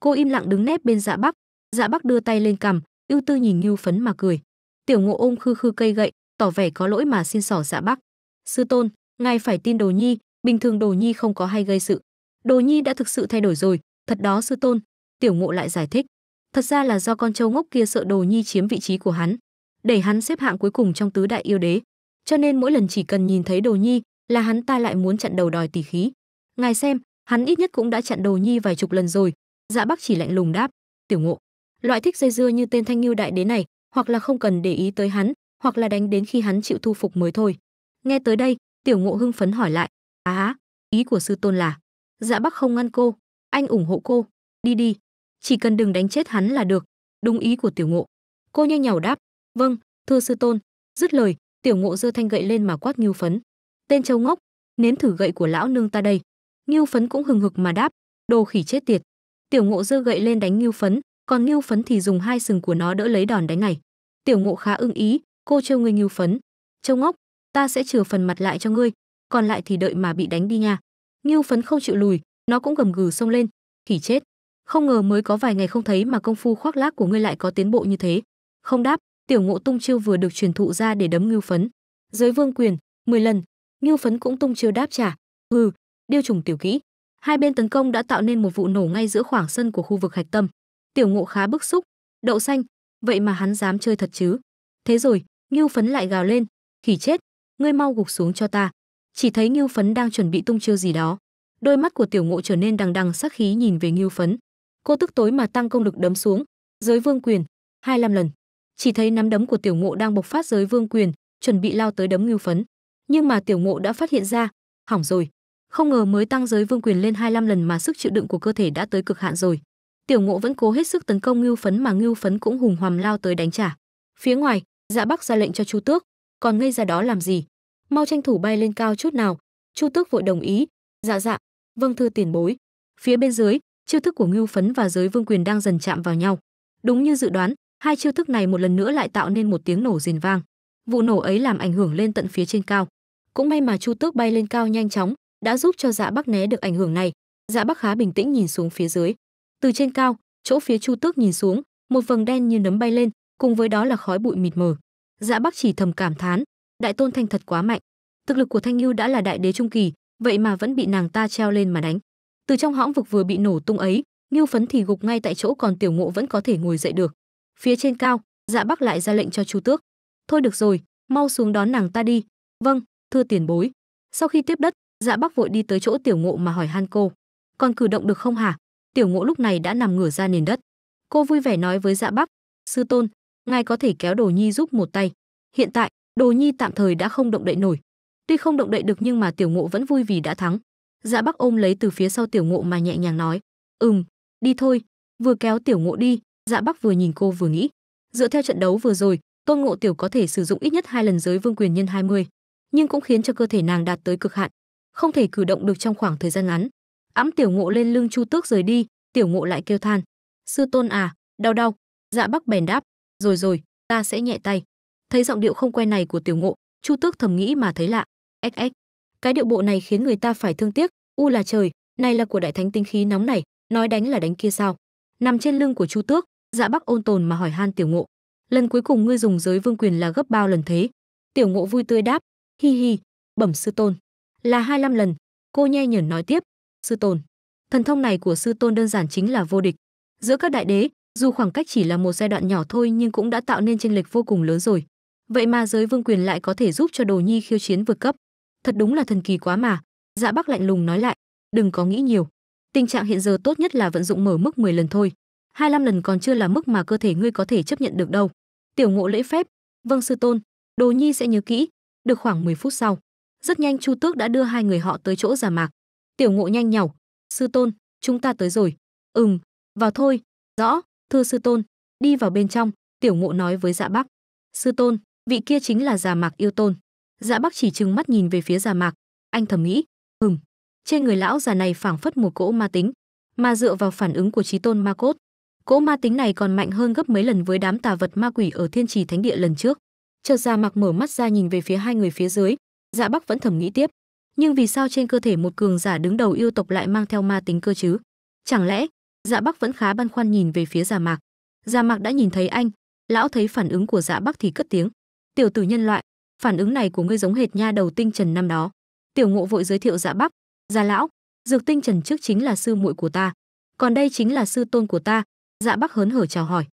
A: Cô im lặng đứng nép bên Dạ Bắc. Dạ Bắc đưa tay lên cằm, ưu tư nhìn Ngưu Phấn mà cười. Tiểu Ngộ ôm khư khư cây gậy, tỏ vẻ có lỗi mà xin xỏ Dạ Bắc. Sư tôn, ngài phải tin Đồ Nhi, bình thường Đồ Nhi không có hay gây sự. Đồ Nhi đã thực sự thay đổi rồi, thật đó sư tôn. Tiểu Ngộ lại giải thích. Thật ra là do con trâu ngốc kia sợ Đồ Nhi chiếm vị trí của hắn, đẩy hắn xếp hạng cuối cùng trong tứ đại yêu đế cho nên mỗi lần chỉ cần nhìn thấy Đồ Nhi là hắn ta lại muốn chặn đầu đòi tỷ khí. Ngài xem, hắn ít nhất cũng đã chặn Đồ Nhi vài chục lần rồi. Dạ Bắc chỉ lạnh lùng đáp, "Tiểu Ngộ, loại thích dây dưa như tên Thanh Nưu đại đế này, hoặc là không cần để ý tới hắn, hoặc là đánh đến khi hắn chịu thu phục mới thôi." Nghe tới đây, Tiểu Ngộ hưng phấn hỏi lại, "Á, ý của sư tôn là?" Dạ Bắc không ngăn cô, "Anh ủng hộ cô, đi đi, chỉ cần đừng đánh chết hắn là được." Đúng ý của Tiểu Ngộ. Cô nhanh nhảu đáp, "Vâng, thưa sư tôn." Dứt lời, tiểu ngộ giơ thanh gậy lên mà quát nghiêu phấn tên châu ngốc nếm thử gậy của lão nương ta đây nghiêu phấn cũng hừng hực mà đáp đồ khỉ chết tiệt tiểu ngộ giơ gậy lên đánh nghiêu phấn còn nghiêu phấn thì dùng hai sừng của nó đỡ lấy đòn đánh này tiểu ngộ khá ưng ý cô trêu ngươi nghiêu phấn châu ngốc ta sẽ trừ phần mặt lại cho ngươi còn lại thì đợi mà bị đánh đi nha nghiêu phấn không chịu lùi nó cũng gầm gừ xông lên khỉ chết không ngờ mới có vài ngày không thấy mà công phu khoác lác của ngươi lại có tiến bộ như thế không đáp tiểu ngộ tung chiêu vừa được truyền thụ ra để đấm ngưu phấn giới vương quyền 10 lần ngưu phấn cũng tung chiêu đáp trả hừ điêu trùng tiểu kỹ hai bên tấn công đã tạo nên một vụ nổ ngay giữa khoảng sân của khu vực hạch tâm tiểu ngộ khá bức xúc đậu xanh vậy mà hắn dám chơi thật chứ thế rồi ngưu phấn lại gào lên khỉ chết ngươi mau gục xuống cho ta chỉ thấy ngưu phấn đang chuẩn bị tung chiêu gì đó đôi mắt của tiểu ngộ trở nên đằng đằng sắc khí nhìn về ngưu phấn cô tức tối mà tăng công lực đấm xuống giới vương quyền 25 lần chỉ thấy nắm đấm của tiểu ngộ đang bộc phát giới vương quyền chuẩn bị lao tới đấm ngưu phấn nhưng mà tiểu ngộ đã phát hiện ra hỏng rồi không ngờ mới tăng giới vương quyền lên 25 lần mà sức chịu đựng của cơ thể đã tới cực hạn rồi tiểu ngộ vẫn cố hết sức tấn công ngưu phấn mà ngưu phấn cũng hùng hoàm lao tới đánh trả phía ngoài dạ bắc ra lệnh cho chu tước còn ngây ra đó làm gì mau tranh thủ bay lên cao chút nào chu tước vội đồng ý dạ dạ vâng thưa tiền bối phía bên dưới chiêu thức của ngưu phấn và giới vương quyền đang dần chạm vào nhau đúng như dự đoán hai chiêu thức này một lần nữa lại tạo nên một tiếng nổ rền vang vụ nổ ấy làm ảnh hưởng lên tận phía trên cao cũng may mà chu tước bay lên cao nhanh chóng đã giúp cho dạ bắc né được ảnh hưởng này dạ bắc khá bình tĩnh nhìn xuống phía dưới từ trên cao chỗ phía chu tước nhìn xuống một vầng đen như nấm bay lên cùng với đó là khói bụi mịt mờ dạ bắc chỉ thầm cảm thán đại tôn thanh thật quá mạnh thực lực của thanh lưu đã là đại đế trung kỳ vậy mà vẫn bị nàng ta treo lên mà đánh từ trong hõm vực vừa bị nổ tung ấy ngưu phấn thì gục ngay tại chỗ còn tiểu ngộ vẫn có thể ngồi dậy được Phía trên cao, Dạ Bắc lại ra lệnh cho Chu Tước. Thôi được rồi, mau xuống đón nàng ta đi. Vâng, thưa tiền bối. Sau khi tiếp đất, Dạ Bắc vội đi tới chỗ Tiểu Ngộ mà hỏi han cô, còn cử động được không hả? Tiểu Ngộ lúc này đã nằm ngửa ra nền đất. Cô vui vẻ nói với Dạ Bắc, sư tôn, ngài có thể kéo Đồ Nhi giúp một tay. Hiện tại, Đồ Nhi tạm thời đã không động đậy nổi. Tuy không động đậy được nhưng mà Tiểu Ngộ vẫn vui vì đã thắng. Dạ Bắc ôm lấy từ phía sau Tiểu Ngộ mà nhẹ nhàng nói, "Ừm, đi thôi." Vừa kéo Tiểu Ngộ đi, Dạ Bắc vừa nhìn cô vừa nghĩ, dựa theo trận đấu vừa rồi, Tôn Ngộ Tiểu có thể sử dụng ít nhất hai lần giới vương quyền nhân 20, nhưng cũng khiến cho cơ thể nàng đạt tới cực hạn, không thể cử động được trong khoảng thời gian ngắn. Ẵm Tiểu Ngộ lên lưng Chu Tước rời đi, Tiểu Ngộ lại kêu than, "Sư Tôn à, đau đau." Dạ Bắc bèn đáp, "Rồi rồi, ta sẽ nhẹ tay." Thấy giọng điệu không quen này của Tiểu Ngộ, Chu Tước thầm nghĩ mà thấy lạ, "XX, cái điệu bộ này khiến người ta phải thương tiếc, u là trời, này là của đại thánh tinh khí nóng này, nói đánh là đánh kia sao?" Nằm trên lưng của Chu Tước, Dạ Bắc ôn tồn mà hỏi Han Tiểu Ngộ, "Lần cuối cùng ngươi dùng giới vương quyền là gấp bao lần thế?" Tiểu Ngộ vui tươi đáp, "Hi hi, bẩm sư tôn, là 25 lần." Cô nhe nhởn nói tiếp, "Sư tôn, thần thông này của sư tôn đơn giản chính là vô địch. Giữa các đại đế, dù khoảng cách chỉ là một giai đoạn nhỏ thôi nhưng cũng đã tạo nên chênh lệch vô cùng lớn rồi. Vậy mà giới vương quyền lại có thể giúp cho Đồ Nhi khiêu chiến vượt cấp. Thật đúng là thần kỳ quá mà." Dạ Bắc lạnh lùng nói lại, "Đừng có nghĩ nhiều. Tình trạng hiện giờ tốt nhất là vận dụng mở mức 10 lần thôi." 25 lần còn chưa là mức mà cơ thể ngươi có thể chấp nhận được đâu. Tiểu Ngộ lễ phép, "Vâng sư tôn, Đồ Nhi sẽ nhớ kỹ." Được khoảng 10 phút sau, rất nhanh Chu Tước đã đưa hai người họ tới chỗ giả mạc. Tiểu Ngộ nhanh nhảu, "Sư tôn, chúng ta tới rồi." "Ừm, vào thôi." "Rõ, thưa sư tôn." Đi vào bên trong, Tiểu Ngộ nói với Dạ Bắc, "Sư tôn, vị kia chính là giả mạc yêu tôn." Dạ Bắc chỉ trừng mắt nhìn về phía giả mạc, anh thầm nghĩ, "Ừm." Trên người lão già này phảng phất một cỗ ma tính, mà dựa vào phản ứng của trí Tôn Ma Cốt, Cỗ ma tính này còn mạnh hơn gấp mấy lần với đám tà vật ma quỷ ở Thiên Trì Thánh Địa lần trước. Chợt ra mặc mở mắt ra nhìn về phía hai người phía dưới, Dạ Bắc vẫn thầm nghĩ tiếp, nhưng vì sao trên cơ thể một cường giả đứng đầu yêu tộc lại mang theo ma tính cơ chứ? Chẳng lẽ, Dạ Bắc vẫn khá băn khoăn nhìn về phía Dạ Mạc. Dạ Mạc đã nhìn thấy anh, lão thấy phản ứng của Dạ Bắc thì cất tiếng, "Tiểu tử nhân loại, phản ứng này của ngươi giống hệt nha đầu tinh Trần năm đó." Tiểu Ngộ vội giới thiệu Dạ Bắc, "Dạ lão, dược tinh Trần trước chính là sư muội của ta, còn đây chính là sư tôn của ta, dạ bắc hớn hở chào hỏi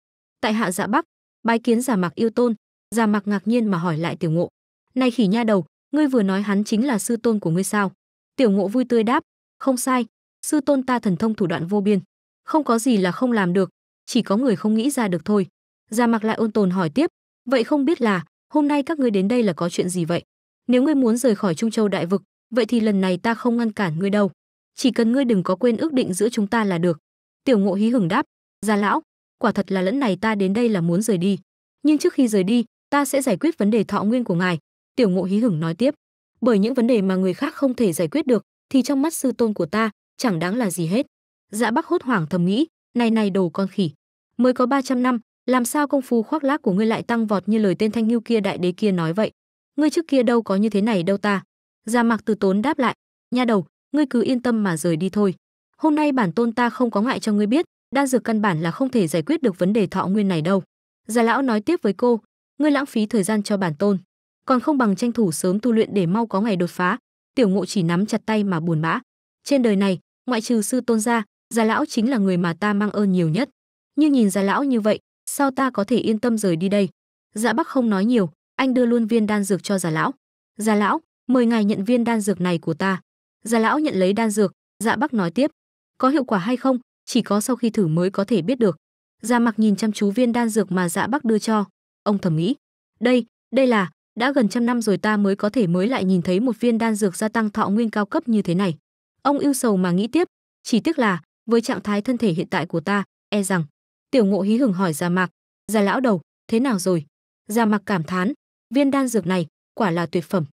A: tại hạ dạ bắc bái kiến giả dạ mạc yêu tôn giả dạ mạc ngạc nhiên mà hỏi lại tiểu ngộ này khỉ nha đầu ngươi vừa nói hắn chính là sư tôn của ngươi sao tiểu ngộ vui tươi đáp không sai sư tôn ta thần thông thủ đoạn vô biên không có gì là không làm được chỉ có người không nghĩ ra được thôi giả dạ mạc lại ôn tồn hỏi tiếp vậy không biết là hôm nay các ngươi đến đây là có chuyện gì vậy nếu ngươi muốn rời khỏi trung châu đại vực vậy thì lần này ta không ngăn cản ngươi đâu chỉ cần ngươi đừng có quên ước định giữa chúng ta là được tiểu ngộ hí hửng đáp gia lão quả thật là lẫn này ta đến đây là muốn rời đi nhưng trước khi rời đi ta sẽ giải quyết vấn đề thọ nguyên của ngài tiểu ngộ hí hửng nói tiếp bởi những vấn đề mà người khác không thể giải quyết được thì trong mắt sư tôn của ta chẳng đáng là gì hết dạ bắc hốt hoảng thầm nghĩ này này đồ con khỉ mới có 300 năm làm sao công phu khoác lác của ngươi lại tăng vọt như lời tên thanh hưu kia đại đế kia nói vậy ngươi trước kia đâu có như thế này đâu ta gia dạ mạc từ tốn đáp lại nha đầu ngươi cứ yên tâm mà rời đi thôi hôm nay bản tôn ta không có ngại cho ngươi biết đan dược căn bản là không thể giải quyết được vấn đề thọ nguyên này đâu già lão nói tiếp với cô ngươi lãng phí thời gian cho bản tôn còn không bằng tranh thủ sớm tu luyện để mau có ngày đột phá tiểu ngộ chỉ nắm chặt tay mà buồn bã trên đời này ngoại trừ sư tôn gia già lão chính là người mà ta mang ơn nhiều nhất nhưng nhìn già lão như vậy sao ta có thể yên tâm rời đi đây dạ bắc không nói nhiều anh đưa luôn viên đan dược cho già lão già lão mời ngài nhận viên đan dược này của ta già lão nhận lấy đan dược dạ bắc nói tiếp có hiệu quả hay không chỉ có sau khi thử mới có thể biết được. Gia dạ Mặc nhìn chăm chú viên đan dược mà Dạ Bắc đưa cho, ông thầm nghĩ, đây, đây là, đã gần trăm năm rồi ta mới có thể mới lại nhìn thấy một viên đan dược gia tăng thọ nguyên cao cấp như thế này. Ông ưu sầu mà nghĩ tiếp, chỉ tiếc là, với trạng thái thân thể hiện tại của ta, e rằng. Tiểu Ngộ hí hửng hỏi Gia Mặc, "Gia lão đầu, thế nào rồi?" Gia dạ Mặc cảm thán, viên đan dược này quả là tuyệt phẩm,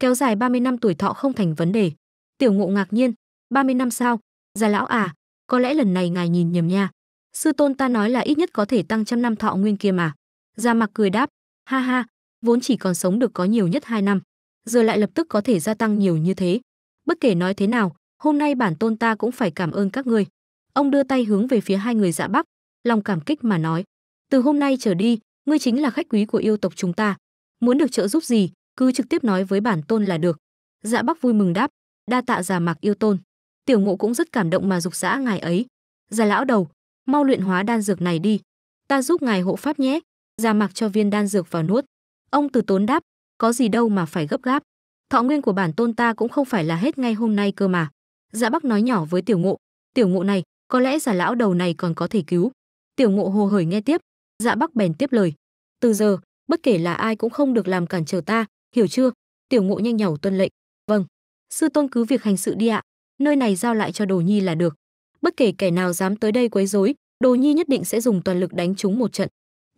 A: kéo dài 30 năm tuổi thọ không thành vấn đề. Tiểu Ngộ ngạc nhiên, "30 năm sao? Gia dạ lão à, có lẽ lần này ngài nhìn nhầm nha sư tôn ta nói là ít nhất có thể tăng trăm năm thọ nguyên kia mà gia mặc cười đáp ha ha vốn chỉ còn sống được có nhiều nhất hai năm giờ lại lập tức có thể gia tăng nhiều như thế bất kể nói thế nào hôm nay bản tôn ta cũng phải cảm ơn các ngươi ông đưa tay hướng về phía hai người dạ bắc lòng cảm kích mà nói từ hôm nay trở đi ngươi chính là khách quý của yêu tộc chúng ta muốn được trợ giúp gì cứ trực tiếp nói với bản tôn là được dạ bắc vui mừng đáp đa tạ già mạc yêu tôn tiểu ngộ cũng rất cảm động mà dục dã ngài ấy già lão đầu mau luyện hóa đan dược này đi ta giúp ngài hộ pháp nhé ra mặc cho viên đan dược vào nuốt ông từ tốn đáp có gì đâu mà phải gấp gáp thọ nguyên của bản tôn ta cũng không phải là hết ngay hôm nay cơ mà dạ bắc nói nhỏ với tiểu ngộ tiểu ngộ này có lẽ già lão đầu này còn có thể cứu tiểu ngộ hồ hởi nghe tiếp dạ bắc bèn tiếp lời từ giờ bất kể là ai cũng không được làm cản trở ta hiểu chưa tiểu ngộ nhanh nhỏ tuân lệnh vâng sư tôn cứ việc hành sự đi ạ nơi này giao lại cho đồ nhi là được bất kể kẻ nào dám tới đây quấy rối đồ nhi nhất định sẽ dùng toàn lực đánh chúng một trận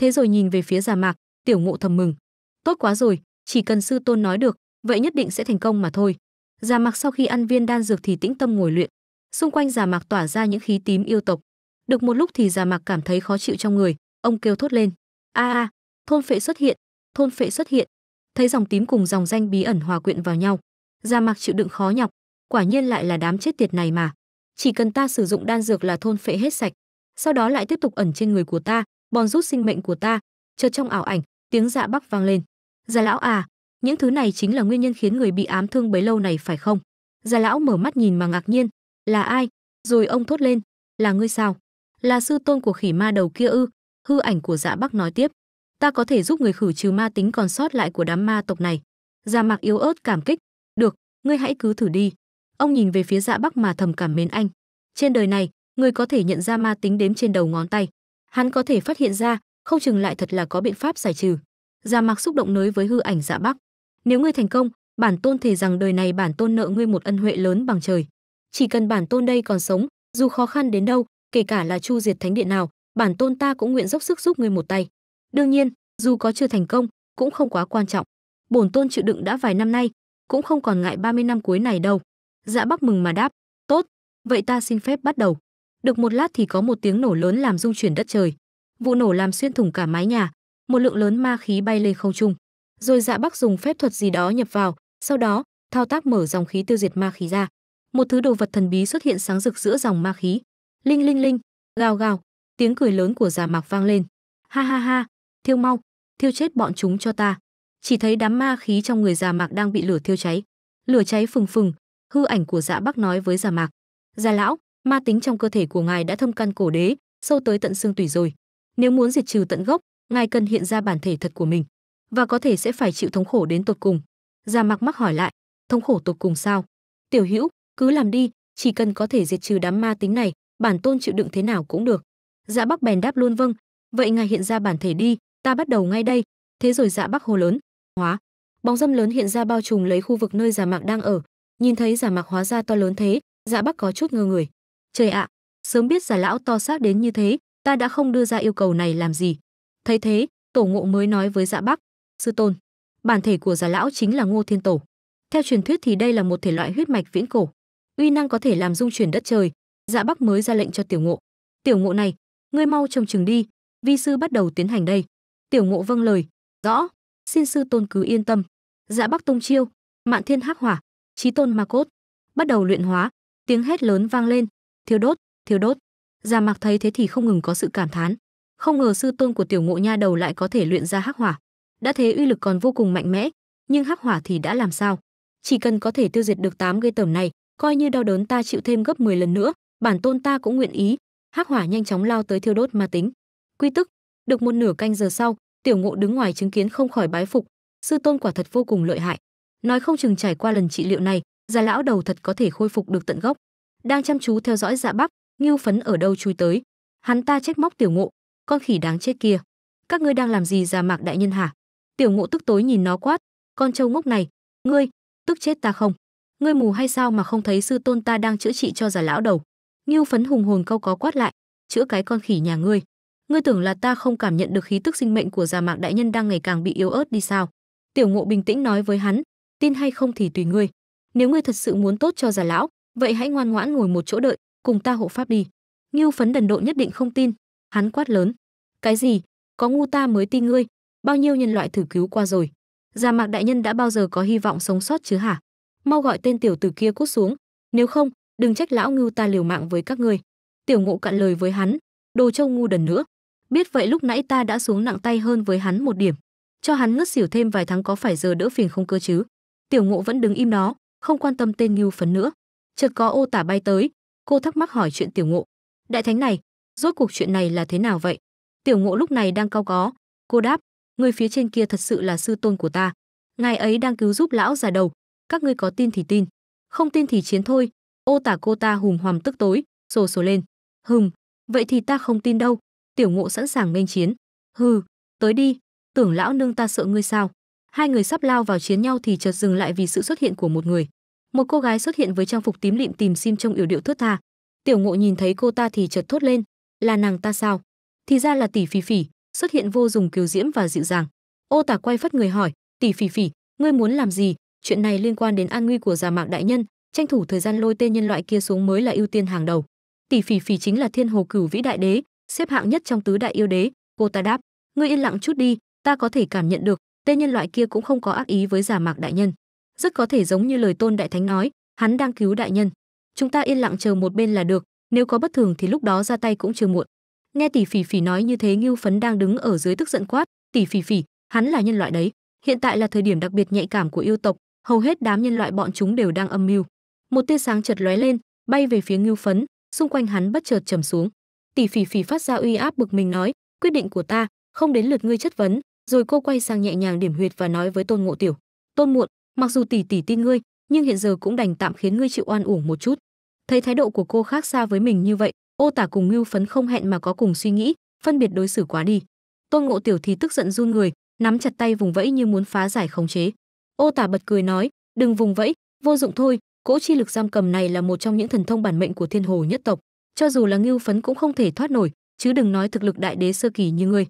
A: thế rồi nhìn về phía giả mạc tiểu ngộ thầm mừng tốt quá rồi chỉ cần sư tôn nói được vậy nhất định sẽ thành công mà thôi giả mạc sau khi ăn viên đan dược thì tĩnh tâm ngồi luyện xung quanh giả mạc tỏa ra những khí tím yêu tộc được một lúc thì giả mạc cảm thấy khó chịu trong người ông kêu thốt lên a a thôn phệ xuất hiện thôn phệ xuất hiện thấy dòng tím cùng dòng danh bí ẩn hòa quyện vào nhau giả mạc chịu đựng khó nhọc quả nhiên lại là đám chết tiệt này mà chỉ cần ta sử dụng đan dược là thôn phệ hết sạch sau đó lại tiếp tục ẩn trên người của ta bòn rút sinh mệnh của ta chợt trong ảo ảnh tiếng dạ bắc vang lên già dạ lão à những thứ này chính là nguyên nhân khiến người bị ám thương bấy lâu này phải không già dạ lão mở mắt nhìn mà ngạc nhiên là ai rồi ông thốt lên là ngươi sao là sư tôn của khỉ ma đầu kia ư hư ảnh của dạ bắc nói tiếp ta có thể giúp người khử trừ ma tính còn sót lại của đám ma tộc này già dạ mạc yếu ớt cảm kích được ngươi hãy cứ thử đi Ông nhìn về phía Dạ Bắc mà thầm cảm mến anh. Trên đời này, người có thể nhận ra ma tính đếm trên đầu ngón tay. Hắn có thể phát hiện ra, không chừng lại thật là có biện pháp giải trừ. Dạ Mặc xúc động nới với hư ảnh Dạ Bắc. Nếu ngươi thành công, bản tôn thể rằng đời này bản tôn nợ ngươi một ân huệ lớn bằng trời. Chỉ cần bản tôn đây còn sống, dù khó khăn đến đâu, kể cả là chu diệt thánh điện nào, bản tôn ta cũng nguyện dốc sức giúp ngươi một tay. Đương nhiên, dù có chưa thành công, cũng không quá quan trọng. Bổn tôn chịu đựng đã vài năm nay, cũng không còn ngại 30 năm cuối này đâu. Dạ Bắc mừng mà đáp, "Tốt, vậy ta xin phép bắt đầu." Được một lát thì có một tiếng nổ lớn làm rung chuyển đất trời. Vụ nổ làm xuyên thủng cả mái nhà, một lượng lớn ma khí bay lên không trung. Rồi Dạ Bắc dùng phép thuật gì đó nhập vào, sau đó, thao tác mở dòng khí tiêu diệt ma khí ra. Một thứ đồ vật thần bí xuất hiện sáng rực giữa dòng ma khí. Linh linh linh, gào gào, tiếng cười lớn của Giả dạ Mạc vang lên. Ha ha ha, thiêu mau, thiêu chết bọn chúng cho ta. Chỉ thấy đám ma khí trong người Giả dạ Mạc đang bị lửa thiêu cháy. Lửa cháy phừng phừng, hư ảnh của dạ bắc nói với già dạ mạc già dạ lão ma tính trong cơ thể của ngài đã thâm căn cổ đế sâu tới tận xương tủy rồi nếu muốn diệt trừ tận gốc ngài cần hiện ra bản thể thật của mình và có thể sẽ phải chịu thống khổ đến tột cùng già dạ mạc mắc hỏi lại thống khổ tột cùng sao tiểu hữu cứ làm đi chỉ cần có thể diệt trừ đám ma tính này bản tôn chịu đựng thế nào cũng được dạ bắc bèn đáp luôn vâng vậy ngài hiện ra bản thể đi ta bắt đầu ngay đây thế rồi dạ bắc hồ lớn hóa bóng dâm lớn hiện ra bao trùm lấy khu vực nơi già mạc đang ở nhìn thấy giả mạc hóa ra to lớn thế dạ bắc có chút ngơ người trời ạ sớm biết giả lão to xác đến như thế ta đã không đưa ra yêu cầu này làm gì thấy thế tổ ngộ mới nói với dạ bắc sư tôn bản thể của giả lão chính là ngô thiên tổ theo truyền thuyết thì đây là một thể loại huyết mạch viễn cổ uy năng có thể làm dung chuyển đất trời dạ bắc mới ra lệnh cho tiểu ngộ tiểu ngộ này ngươi mau trông chừng đi vi sư bắt đầu tiến hành đây tiểu ngộ vâng lời rõ xin sư tôn cứ yên tâm dạ bắc tung chiêu mạn thiên hắc hỏa Chí tôn ma cốt bắt đầu luyện hóa, tiếng hét lớn vang lên, thiêu đốt, thiêu đốt. Già Mạc thấy thế thì không ngừng có sự cảm thán, không ngờ sư tôn của tiểu ngộ nha đầu lại có thể luyện ra hắc hỏa, đã thế uy lực còn vô cùng mạnh mẽ, nhưng hắc hỏa thì đã làm sao? Chỉ cần có thể tiêu diệt được tám gây tởm này, coi như đau đớn ta chịu thêm gấp 10 lần nữa, bản tôn ta cũng nguyện ý. Hắc hỏa nhanh chóng lao tới thiêu đốt ma tính. Quy tức, được một nửa canh giờ sau, tiểu ngộ đứng ngoài chứng kiến không khỏi bái phục, sư tôn quả thật vô cùng lợi hại nói không chừng trải qua lần trị liệu này già lão đầu thật có thể khôi phục được tận gốc đang chăm chú theo dõi dạ bắc ngưu phấn ở đâu chui tới hắn ta trách móc tiểu ngộ con khỉ đáng chết kia các ngươi đang làm gì già mạc đại nhân hả tiểu ngộ tức tối nhìn nó quát con trâu ngốc này ngươi tức chết ta không ngươi mù hay sao mà không thấy sư tôn ta đang chữa trị cho già lão đầu ngưu phấn hùng hồn câu có quát lại chữa cái con khỉ nhà ngươi ngươi tưởng là ta không cảm nhận được khí tức sinh mệnh của già mạc đại nhân đang ngày càng bị yếu ớt đi sao tiểu ngộ bình tĩnh nói với hắn tin hay không thì tùy ngươi nếu ngươi thật sự muốn tốt cho già lão vậy hãy ngoan ngoãn ngồi một chỗ đợi cùng ta hộ pháp đi ngưu phấn đần độn nhất định không tin hắn quát lớn cái gì có ngu ta mới tin ngươi bao nhiêu nhân loại thử cứu qua rồi già mạc đại nhân đã bao giờ có hy vọng sống sót chứ hả mau gọi tên tiểu tử kia cút xuống nếu không đừng trách lão ngưu ta liều mạng với các ngươi tiểu ngộ cạn lời với hắn đồ châu ngu đần nữa biết vậy lúc nãy ta đã xuống nặng tay hơn với hắn một điểm cho hắn ngất xỉu thêm vài tháng có phải giờ đỡ phiền không cơ chứ Tiểu Ngộ vẫn đứng im đó, không quan tâm tên Ngưu Phấn nữa. Chợt có ô tả bay tới, cô thắc mắc hỏi chuyện Tiểu Ngộ. Đại thánh này, rốt cuộc chuyện này là thế nào vậy? Tiểu Ngộ lúc này đang cao có, cô đáp, người phía trên kia thật sự là sư tôn của ta. Ngài ấy đang cứu giúp lão già đầu, các ngươi có tin thì tin, không tin thì chiến thôi. Ô tả cô ta hùm hoàm tức tối, rồ sổ lên. Hừm, vậy thì ta không tin đâu. Tiểu Ngộ sẵn sàng nghênh chiến. Hừ, tới đi, tưởng lão nương ta sợ ngươi sao? hai người sắp lao vào chiến nhau thì chợt dừng lại vì sự xuất hiện của một người một cô gái xuất hiện với trang phục tím lịm tìm sim trong yểu điệu thướt tha tiểu ngộ nhìn thấy cô ta thì chợt thốt lên là nàng ta sao thì ra là tỷ phỉ phỉ xuất hiện vô dùng kiều diễm và dịu dàng ô tả quay phất người hỏi tỷ phỉ phỉ ngươi muốn làm gì chuyện này liên quan đến an nguy của già mạng đại nhân tranh thủ thời gian lôi tên nhân loại kia xuống mới là ưu tiên hàng đầu tỷ phỉ phỉ chính là thiên hồ cửu vĩ đại đế xếp hạng nhất trong tứ đại yêu đế cô ta đáp ngươi yên lặng chút đi ta có thể cảm nhận được tên nhân loại kia cũng không có ác ý với giả mạc đại nhân rất có thể giống như lời tôn đại thánh nói hắn đang cứu đại nhân chúng ta yên lặng chờ một bên là được nếu có bất thường thì lúc đó ra tay cũng chưa muộn nghe tỷ phỉ phỉ nói như thế ngưu phấn đang đứng ở dưới tức giận quát tỷ phỉ phỉ hắn là nhân loại đấy hiện tại là thời điểm đặc biệt nhạy cảm của yêu tộc hầu hết đám nhân loại bọn chúng đều đang âm mưu một tia sáng chợt lóe lên bay về phía ngưu phấn xung quanh hắn bất chợt trầm xuống tỷ phỉ phỉ phát ra uy áp bực mình nói quyết định của ta không đến lượt ngươi chất vấn rồi cô quay sang nhẹ nhàng điểm huyệt và nói với tôn ngộ tiểu tôn muộn mặc dù tỷ tỷ tin ngươi nhưng hiện giờ cũng đành tạm khiến ngươi chịu oan uổng một chút thấy thái độ của cô khác xa với mình như vậy ô tả cùng ngưu phấn không hẹn mà có cùng suy nghĩ phân biệt đối xử quá đi tôn ngộ tiểu thì tức giận run người nắm chặt tay vùng vẫy như muốn phá giải khống chế ô tả bật cười nói đừng vùng vẫy vô dụng thôi cỗ chi lực giam cầm này là một trong những thần thông bản mệnh của thiên hồ nhất tộc cho dù là ngưu phấn cũng không thể thoát nổi chứ đừng nói thực lực đại đế sơ kỳ như ngươi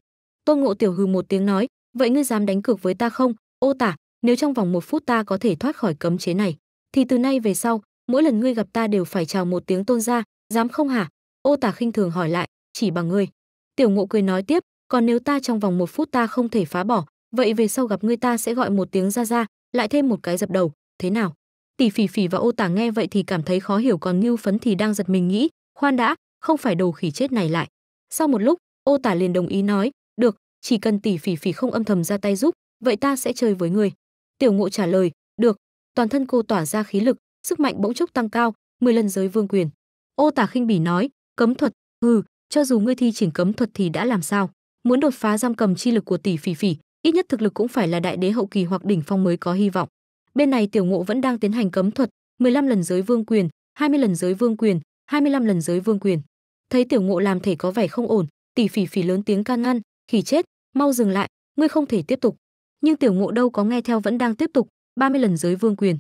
A: Tôn Ngộ Tiểu hừ một tiếng nói, "Vậy ngươi dám đánh cược với ta không? Ô tả, nếu trong vòng một phút ta có thể thoát khỏi cấm chế này, thì từ nay về sau, mỗi lần ngươi gặp ta đều phải chào một tiếng Tôn gia, dám không hả?" Ô tả khinh thường hỏi lại, "Chỉ bằng ngươi?" Tiểu Ngộ cười nói tiếp, "Còn nếu ta trong vòng một phút ta không thể phá bỏ, vậy về sau gặp ngươi ta sẽ gọi một tiếng ra ra, lại thêm một cái dập đầu, thế nào?" Tỷ Phỉ Phỉ và Ô Tả nghe vậy thì cảm thấy khó hiểu còn Ngưu Phấn thì đang giật mình nghĩ, "Khoan đã, không phải đồ khỉ chết này lại." Sau một lúc, Ô Tả liền đồng ý nói, chỉ cần tỷ phỉ phỉ không âm thầm ra tay giúp vậy ta sẽ chơi với người tiểu ngộ trả lời được toàn thân cô tỏa ra khí lực sức mạnh bỗng chốc tăng cao 10 lần giới vương quyền ô tả khinh bỉ nói cấm thuật hừ cho dù ngươi thi triển cấm thuật thì đã làm sao muốn đột phá giam cầm chi lực của tỷ phỉ phỉ ít nhất thực lực cũng phải là đại đế hậu kỳ hoặc đỉnh phong mới có hy vọng bên này tiểu ngộ vẫn đang tiến hành cấm thuật 15 lần giới vương quyền 20 lần giới vương quyền 25 lần giới vương quyền thấy tiểu ngộ làm thể có vẻ không ổn tỷ phỉ phỉ lớn tiếng can ngăn khỉ chết mau dừng lại ngươi không thể tiếp tục nhưng tiểu ngộ đâu có nghe theo vẫn đang tiếp tục 30 lần giới vương quyền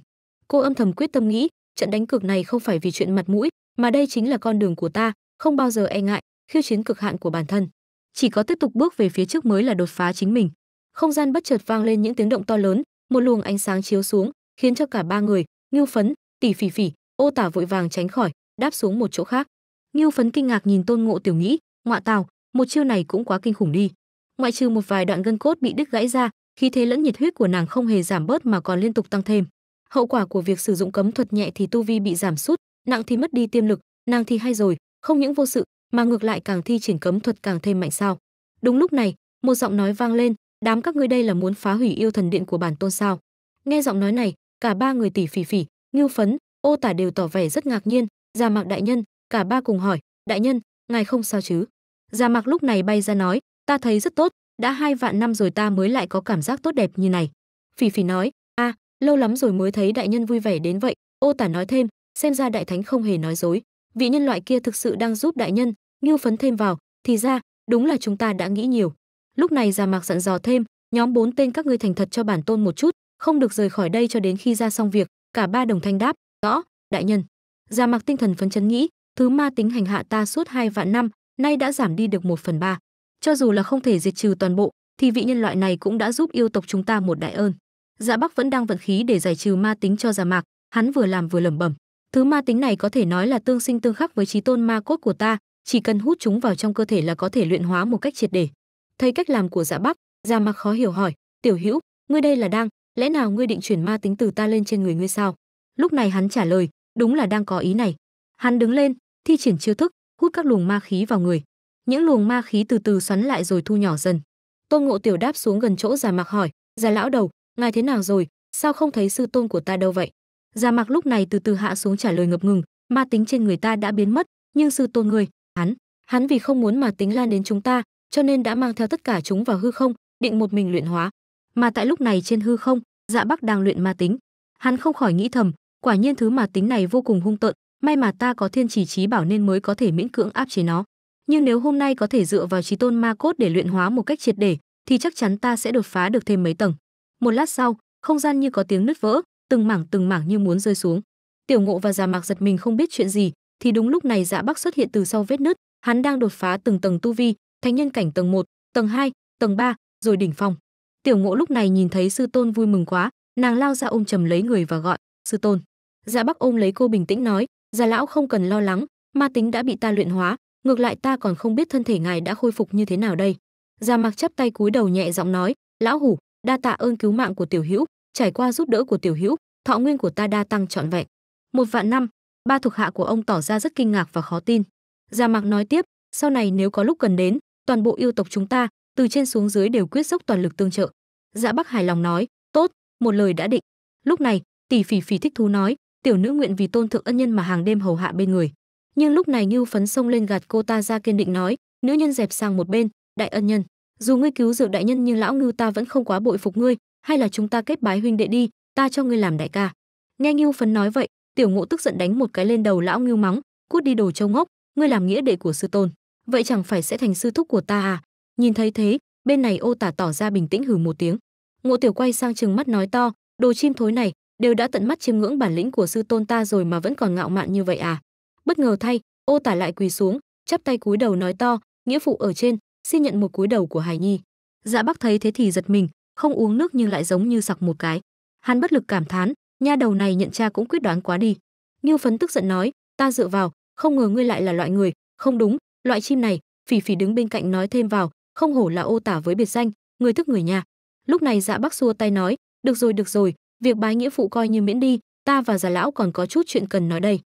A: cô âm thầm quyết tâm nghĩ trận đánh cược này không phải vì chuyện mặt mũi mà đây chính là con đường của ta không bao giờ e ngại khiêu chiến cực hạn của bản thân chỉ có tiếp tục bước về phía trước mới là đột phá chính mình không gian bất chợt vang lên những tiếng động to lớn một luồng ánh sáng chiếu xuống khiến cho cả ba người ngưu phấn tỷ phỉ phỉ ô tả vội vàng tránh khỏi đáp xuống một chỗ khác ngưu phấn kinh ngạc nhìn tôn ngộ tiểu nghĩ ngoạ tào một chiêu này cũng quá kinh khủng đi ngoại trừ một vài đoạn gân cốt bị đứt gãy ra khi thế lẫn nhiệt huyết của nàng không hề giảm bớt mà còn liên tục tăng thêm hậu quả của việc sử dụng cấm thuật nhẹ thì tu vi bị giảm sút nặng thì mất đi tiêm lực nàng thì hay rồi không những vô sự mà ngược lại càng thi triển cấm thuật càng thêm mạnh sao đúng lúc này một giọng nói vang lên đám các ngươi đây là muốn phá hủy yêu thần điện của bản tôn sao nghe giọng nói này cả ba người tỷ phỉ phỉ ngưu phấn ô tả đều tỏ vẻ rất ngạc nhiên già mạc đại nhân cả ba cùng hỏi đại nhân ngài không sao chứ già mạc lúc này bay ra nói Ta thấy rất tốt, đã hai vạn năm rồi ta mới lại có cảm giác tốt đẹp như này. Phỉ phỉ nói, a, à, lâu lắm rồi mới thấy đại nhân vui vẻ đến vậy. Ô tả nói thêm, xem ra đại thánh không hề nói dối. Vị nhân loại kia thực sự đang giúp đại nhân, Ngưu phấn thêm vào, thì ra, đúng là chúng ta đã nghĩ nhiều. Lúc này Già Mạc dặn dò thêm, nhóm bốn tên các ngươi thành thật cho bản tôn một chút, không được rời khỏi đây cho đến khi ra xong việc, cả ba đồng thanh đáp, rõ, đại nhân. Già Mạc tinh thần phấn chấn nghĩ, thứ ma tính hành hạ ta suốt hai vạn năm, nay đã giảm đi được một phần ba cho dù là không thể diệt trừ toàn bộ, thì vị nhân loại này cũng đã giúp yêu tộc chúng ta một đại ơn. Dạ Bắc vẫn đang vận khí để giải trừ ma tính cho Dạ Mạc, hắn vừa làm vừa lẩm bẩm. Thứ ma tính này có thể nói là tương sinh tương khắc với trí tôn ma cốt của ta, chỉ cần hút chúng vào trong cơ thể là có thể luyện hóa một cách triệt để. Thấy cách làm của Dạ Bắc, Dạ Mạc khó hiểu hỏi, "Tiểu Hữu, ngươi đây là đang, lẽ nào ngươi định chuyển ma tính từ ta lên trên người ngươi sao?" Lúc này hắn trả lời, "Đúng là đang có ý này." Hắn đứng lên, thi triển chiêu thức, hút các luồng ma khí vào người, những luồng ma khí từ từ xoắn lại rồi thu nhỏ dần tôn ngộ tiểu đáp xuống gần chỗ già mạc hỏi già lão đầu ngài thế nào rồi sao không thấy sư tôn của ta đâu vậy già mạc lúc này từ từ hạ xuống trả lời ngập ngừng ma tính trên người ta đã biến mất nhưng sư tôn người hắn hắn vì không muốn mà tính lan đến chúng ta cho nên đã mang theo tất cả chúng vào hư không định một mình luyện hóa mà tại lúc này trên hư không dạ bắc đang luyện ma tính hắn không khỏi nghĩ thầm quả nhiên thứ ma tính này vô cùng hung tợn may mà ta có thiên chỉ trí bảo nên mới có thể miễn cưỡng áp chế nó nhưng nếu hôm nay có thể dựa vào trí tôn ma cốt để luyện hóa một cách triệt để thì chắc chắn ta sẽ đột phá được thêm mấy tầng một lát sau không gian như có tiếng nứt vỡ từng mảng từng mảng như muốn rơi xuống tiểu ngộ và già mạc giật mình không biết chuyện gì thì đúng lúc này dạ bắc xuất hiện từ sau vết nứt hắn đang đột phá từng tầng tu vi thánh nhân cảnh tầng 1, tầng 2, tầng 3, rồi đỉnh phong tiểu ngộ lúc này nhìn thấy sư tôn vui mừng quá nàng lao ra ôm chầm lấy người và gọi sư tôn dạ bắc ôm lấy cô bình tĩnh nói già lão không cần lo lắng ma tính đã bị ta luyện hóa ngược lại ta còn không biết thân thể ngài đã khôi phục như thế nào đây già mặc chắp tay cúi đầu nhẹ giọng nói lão hủ đa tạ ơn cứu mạng của tiểu hữu trải qua giúp đỡ của tiểu hữu thọ nguyên của ta đa tăng trọn vẹn một vạn năm ba thuộc hạ của ông tỏ ra rất kinh ngạc và khó tin già mặc nói tiếp sau này nếu có lúc cần đến toàn bộ yêu tộc chúng ta từ trên xuống dưới đều quyết dốc toàn lực tương trợ dạ bắc hài lòng nói tốt một lời đã định lúc này tỷ phỉ phỉ thích thú nói tiểu nữ nguyện vì tôn thượng ân nhân mà hàng đêm hầu hạ bên người nhưng lúc này ngưu phấn xông lên gạt cô ta ra kiên định nói nữ nhân dẹp sang một bên đại ân nhân dù ngươi cứu dược đại nhân nhưng lão ngưu ta vẫn không quá bội phục ngươi hay là chúng ta kết bái huynh đệ đi ta cho ngươi làm đại ca nghe ngưu phấn nói vậy tiểu ngộ tức giận đánh một cái lên đầu lão ngưu mắng cút đi đồ trâu ngốc ngươi làm nghĩa đệ của sư tôn vậy chẳng phải sẽ thành sư thúc của ta à nhìn thấy thế bên này ô tả tỏ ra bình tĩnh hừ một tiếng ngộ tiểu quay sang chừng mắt nói to đồ chim thối này đều đã tận mắt chiêm ngưỡng bản lĩnh của sư tôn ta rồi mà vẫn còn ngạo mạn như vậy à bất ngờ thay ô tả lại quỳ xuống chắp tay cúi đầu nói to nghĩa phụ ở trên xin nhận một cúi đầu của hải nhi dạ bắc thấy thế thì giật mình không uống nước nhưng lại giống như sặc một cái hắn bất lực cảm thán nha đầu này nhận cha cũng quyết đoán quá đi như phấn tức giận nói ta dựa vào không ngờ ngươi lại là loại người không đúng loại chim này phỉ phỉ đứng bên cạnh nói thêm vào không hổ là ô tả với biệt danh người thức người nhà lúc này dạ bắc xua tay nói được rồi được rồi việc bái nghĩa phụ coi như miễn đi ta và già lão còn có chút chuyện cần nói đây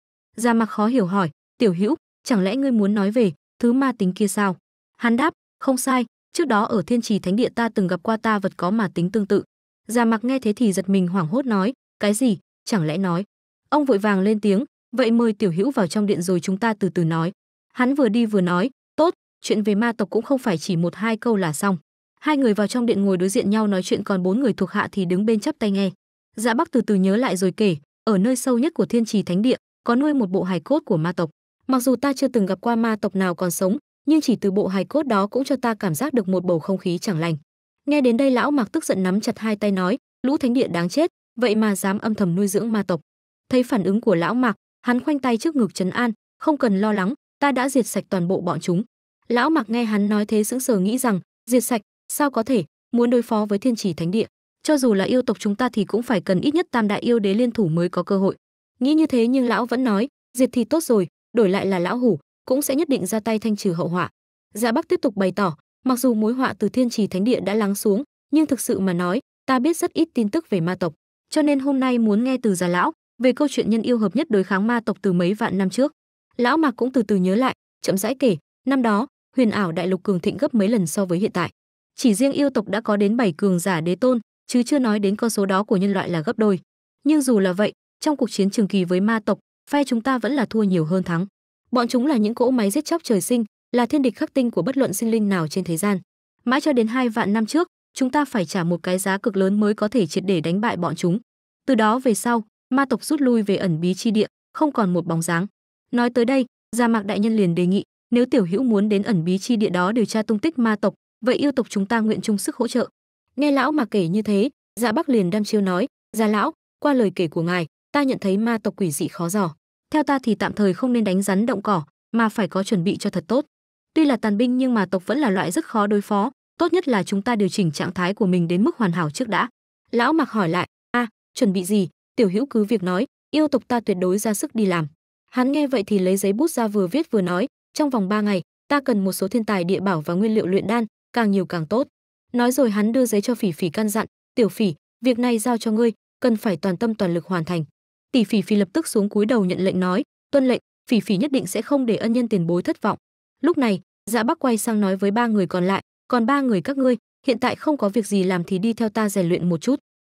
A: Gia Mặc khó hiểu hỏi, "Tiểu Hữu, chẳng lẽ ngươi muốn nói về thứ ma tính kia sao?" Hắn đáp, "Không sai, trước đó ở Thiên Trì Thánh địa ta từng gặp qua ta vật có ma tính tương tự." Gia Mặc nghe thế thì giật mình hoảng hốt nói, "Cái gì? Chẳng lẽ nói?" Ông vội vàng lên tiếng, "Vậy mời Tiểu Hữu vào trong điện rồi chúng ta từ từ nói." Hắn vừa đi vừa nói, "Tốt, chuyện về ma tộc cũng không phải chỉ một hai câu là xong." Hai người vào trong điện ngồi đối diện nhau nói chuyện còn bốn người thuộc hạ thì đứng bên chắp tay nghe. Dạ Bắc từ từ nhớ lại rồi kể, ở nơi sâu nhất của Thiên Trì Thánh địa, có nuôi một bộ hài cốt của ma tộc. Mặc dù ta chưa từng gặp qua ma tộc nào còn sống, nhưng chỉ từ bộ hài cốt đó cũng cho ta cảm giác được một bầu không khí chẳng lành. Nghe đến đây lão Mạc tức giận nắm chặt hai tay nói, lũ thánh địa đáng chết, vậy mà dám âm thầm nuôi dưỡng ma tộc. Thấy phản ứng của lão Mạc, hắn khoanh tay trước ngực trấn an, không cần lo lắng, ta đã diệt sạch toàn bộ bọn chúng. Lão Mạc nghe hắn nói thế sững sờ nghĩ rằng, diệt sạch, sao có thể, muốn đối phó với thiên trì thánh địa, cho dù là yêu tộc chúng ta thì cũng phải cần ít nhất tam đại yêu đế liên thủ mới có cơ hội. Nghĩ như thế nhưng lão vẫn nói, diệt thì tốt rồi, đổi lại là lão hủ, cũng sẽ nhất định ra tay thanh trừ hậu họa. Dạ Bắc tiếp tục bày tỏ, mặc dù mối họa từ Thiên Trì Thánh Địa đã lắng xuống, nhưng thực sự mà nói, ta biết rất ít tin tức về ma tộc, cho nên hôm nay muốn nghe từ già lão về câu chuyện nhân yêu hợp nhất đối kháng ma tộc từ mấy vạn năm trước. Lão Mạc cũng từ từ nhớ lại, chậm rãi kể, năm đó, huyền ảo đại lục cường thịnh gấp mấy lần so với hiện tại. Chỉ riêng yêu tộc đã có đến bảy cường giả đế tôn, chứ chưa nói đến con số đó của nhân loại là gấp đôi. Nhưng dù là vậy, trong cuộc chiến trường kỳ với ma tộc phe chúng ta vẫn là thua nhiều hơn thắng bọn chúng là những cỗ máy giết chóc trời sinh là thiên địch khắc tinh của bất luận sinh linh nào trên thế gian mãi cho đến hai vạn năm trước chúng ta phải trả một cái giá cực lớn mới có thể triệt để đánh bại bọn chúng từ đó về sau ma tộc rút lui về ẩn bí chi địa không còn một bóng dáng nói tới đây gia mạc đại nhân liền đề nghị nếu tiểu hữu muốn đến ẩn bí chi địa đó điều tra tung tích ma tộc vậy yêu tộc chúng ta nguyện chung sức hỗ trợ nghe lão mà kể như thế dạ bắc liền đăm chiêu nói gia lão qua lời kể của ngài ta nhận thấy ma tộc quỷ dị khó giỏ theo ta thì tạm thời không nên đánh rắn động cỏ mà phải có chuẩn bị cho thật tốt tuy là tàn binh nhưng mà tộc vẫn là loại rất khó đối phó tốt nhất là chúng ta điều chỉnh trạng thái của mình đến mức hoàn hảo trước đã lão mặc hỏi lại a chuẩn bị gì tiểu hữu cứ việc nói yêu tộc ta tuyệt đối ra sức đi làm hắn nghe vậy thì lấy giấy bút ra vừa viết vừa nói trong vòng 3 ngày ta cần một số thiên tài địa bảo và nguyên liệu luyện đan càng nhiều càng tốt nói rồi hắn đưa giấy cho phỉ phỉ căn dặn tiểu phỉ việc này giao cho ngươi cần phải toàn tâm toàn lực hoàn thành tỷ phỉ phỉ lập tức xuống cúi đầu nhận lệnh nói tuân lệnh phỉ phỉ nhất định sẽ không để ân nhân tiền bối thất vọng lúc này dạ bắc quay sang nói với ba người còn lại còn ba người các ngươi hiện tại không có việc gì làm thì đi theo ta rèn luyện một chút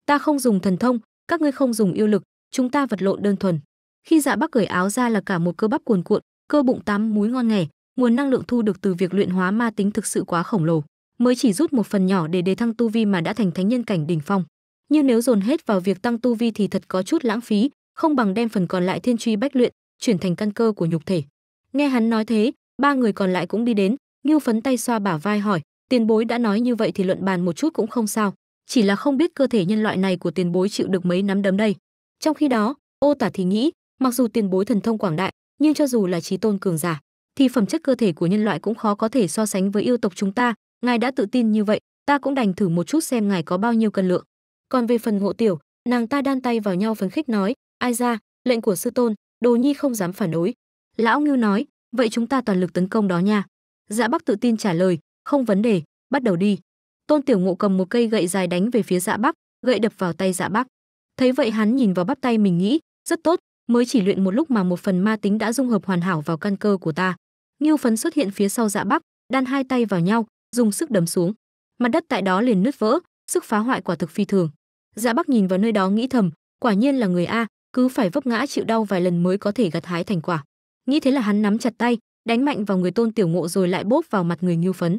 A: ta không dùng thần thông các ngươi không dùng yêu lực chúng ta vật lộn đơn thuần khi dạ bắc cởi áo ra là cả một cơ bắp cuồn cuộn cơ bụng tám múi ngon nghẻ nguồn năng lượng thu được từ việc luyện hóa ma tính thực sự quá khổng lồ mới chỉ rút một phần nhỏ để đề thăng tu vi mà đã thành thánh nhân cảnh đỉnh phong nhưng nếu dồn hết vào việc tăng tu vi thì thật có chút lãng phí không bằng đem phần còn lại thiên truy bách luyện chuyển thành căn cơ của nhục thể nghe hắn nói thế ba người còn lại cũng đi đến ngưu phấn tay xoa bả vai hỏi tiền bối đã nói như vậy thì luận bàn một chút cũng không sao chỉ là không biết cơ thể nhân loại này của tiền bối chịu được mấy nắm đấm đây trong khi đó ô tả thì nghĩ mặc dù tiền bối thần thông quảng đại nhưng cho dù là trí tôn cường giả thì phẩm chất cơ thể của nhân loại cũng khó có thể so sánh với yêu tộc chúng ta ngài đã tự tin như vậy ta cũng đành thử một chút xem ngài có bao nhiêu cân lượng còn về phần ngộ tiểu nàng ta đan tay vào nhau phấn khích nói ai ra lệnh của sư tôn đồ nhi không dám phản đối lão ngưu nói vậy chúng ta toàn lực tấn công đó nha dạ bắc tự tin trả lời không vấn đề bắt đầu đi tôn tiểu ngộ cầm một cây gậy dài đánh về phía dạ bắc gậy đập vào tay dạ bắc thấy vậy hắn nhìn vào bắp tay mình nghĩ rất tốt mới chỉ luyện một lúc mà một phần ma tính đã dung hợp hoàn hảo vào căn cơ của ta ngưu phấn xuất hiện phía sau dạ bắc đan hai tay vào nhau dùng sức đấm xuống mặt đất tại đó liền nứt vỡ sức phá hoại quả thực phi thường dạ bắc nhìn vào nơi đó nghĩ thầm quả nhiên là người a cứ phải vấp ngã chịu đau vài lần mới có thể gặt hái thành quả nghĩ thế là hắn nắm chặt tay đánh mạnh vào người tôn tiểu ngộ rồi lại bóp vào mặt người ngưu phấn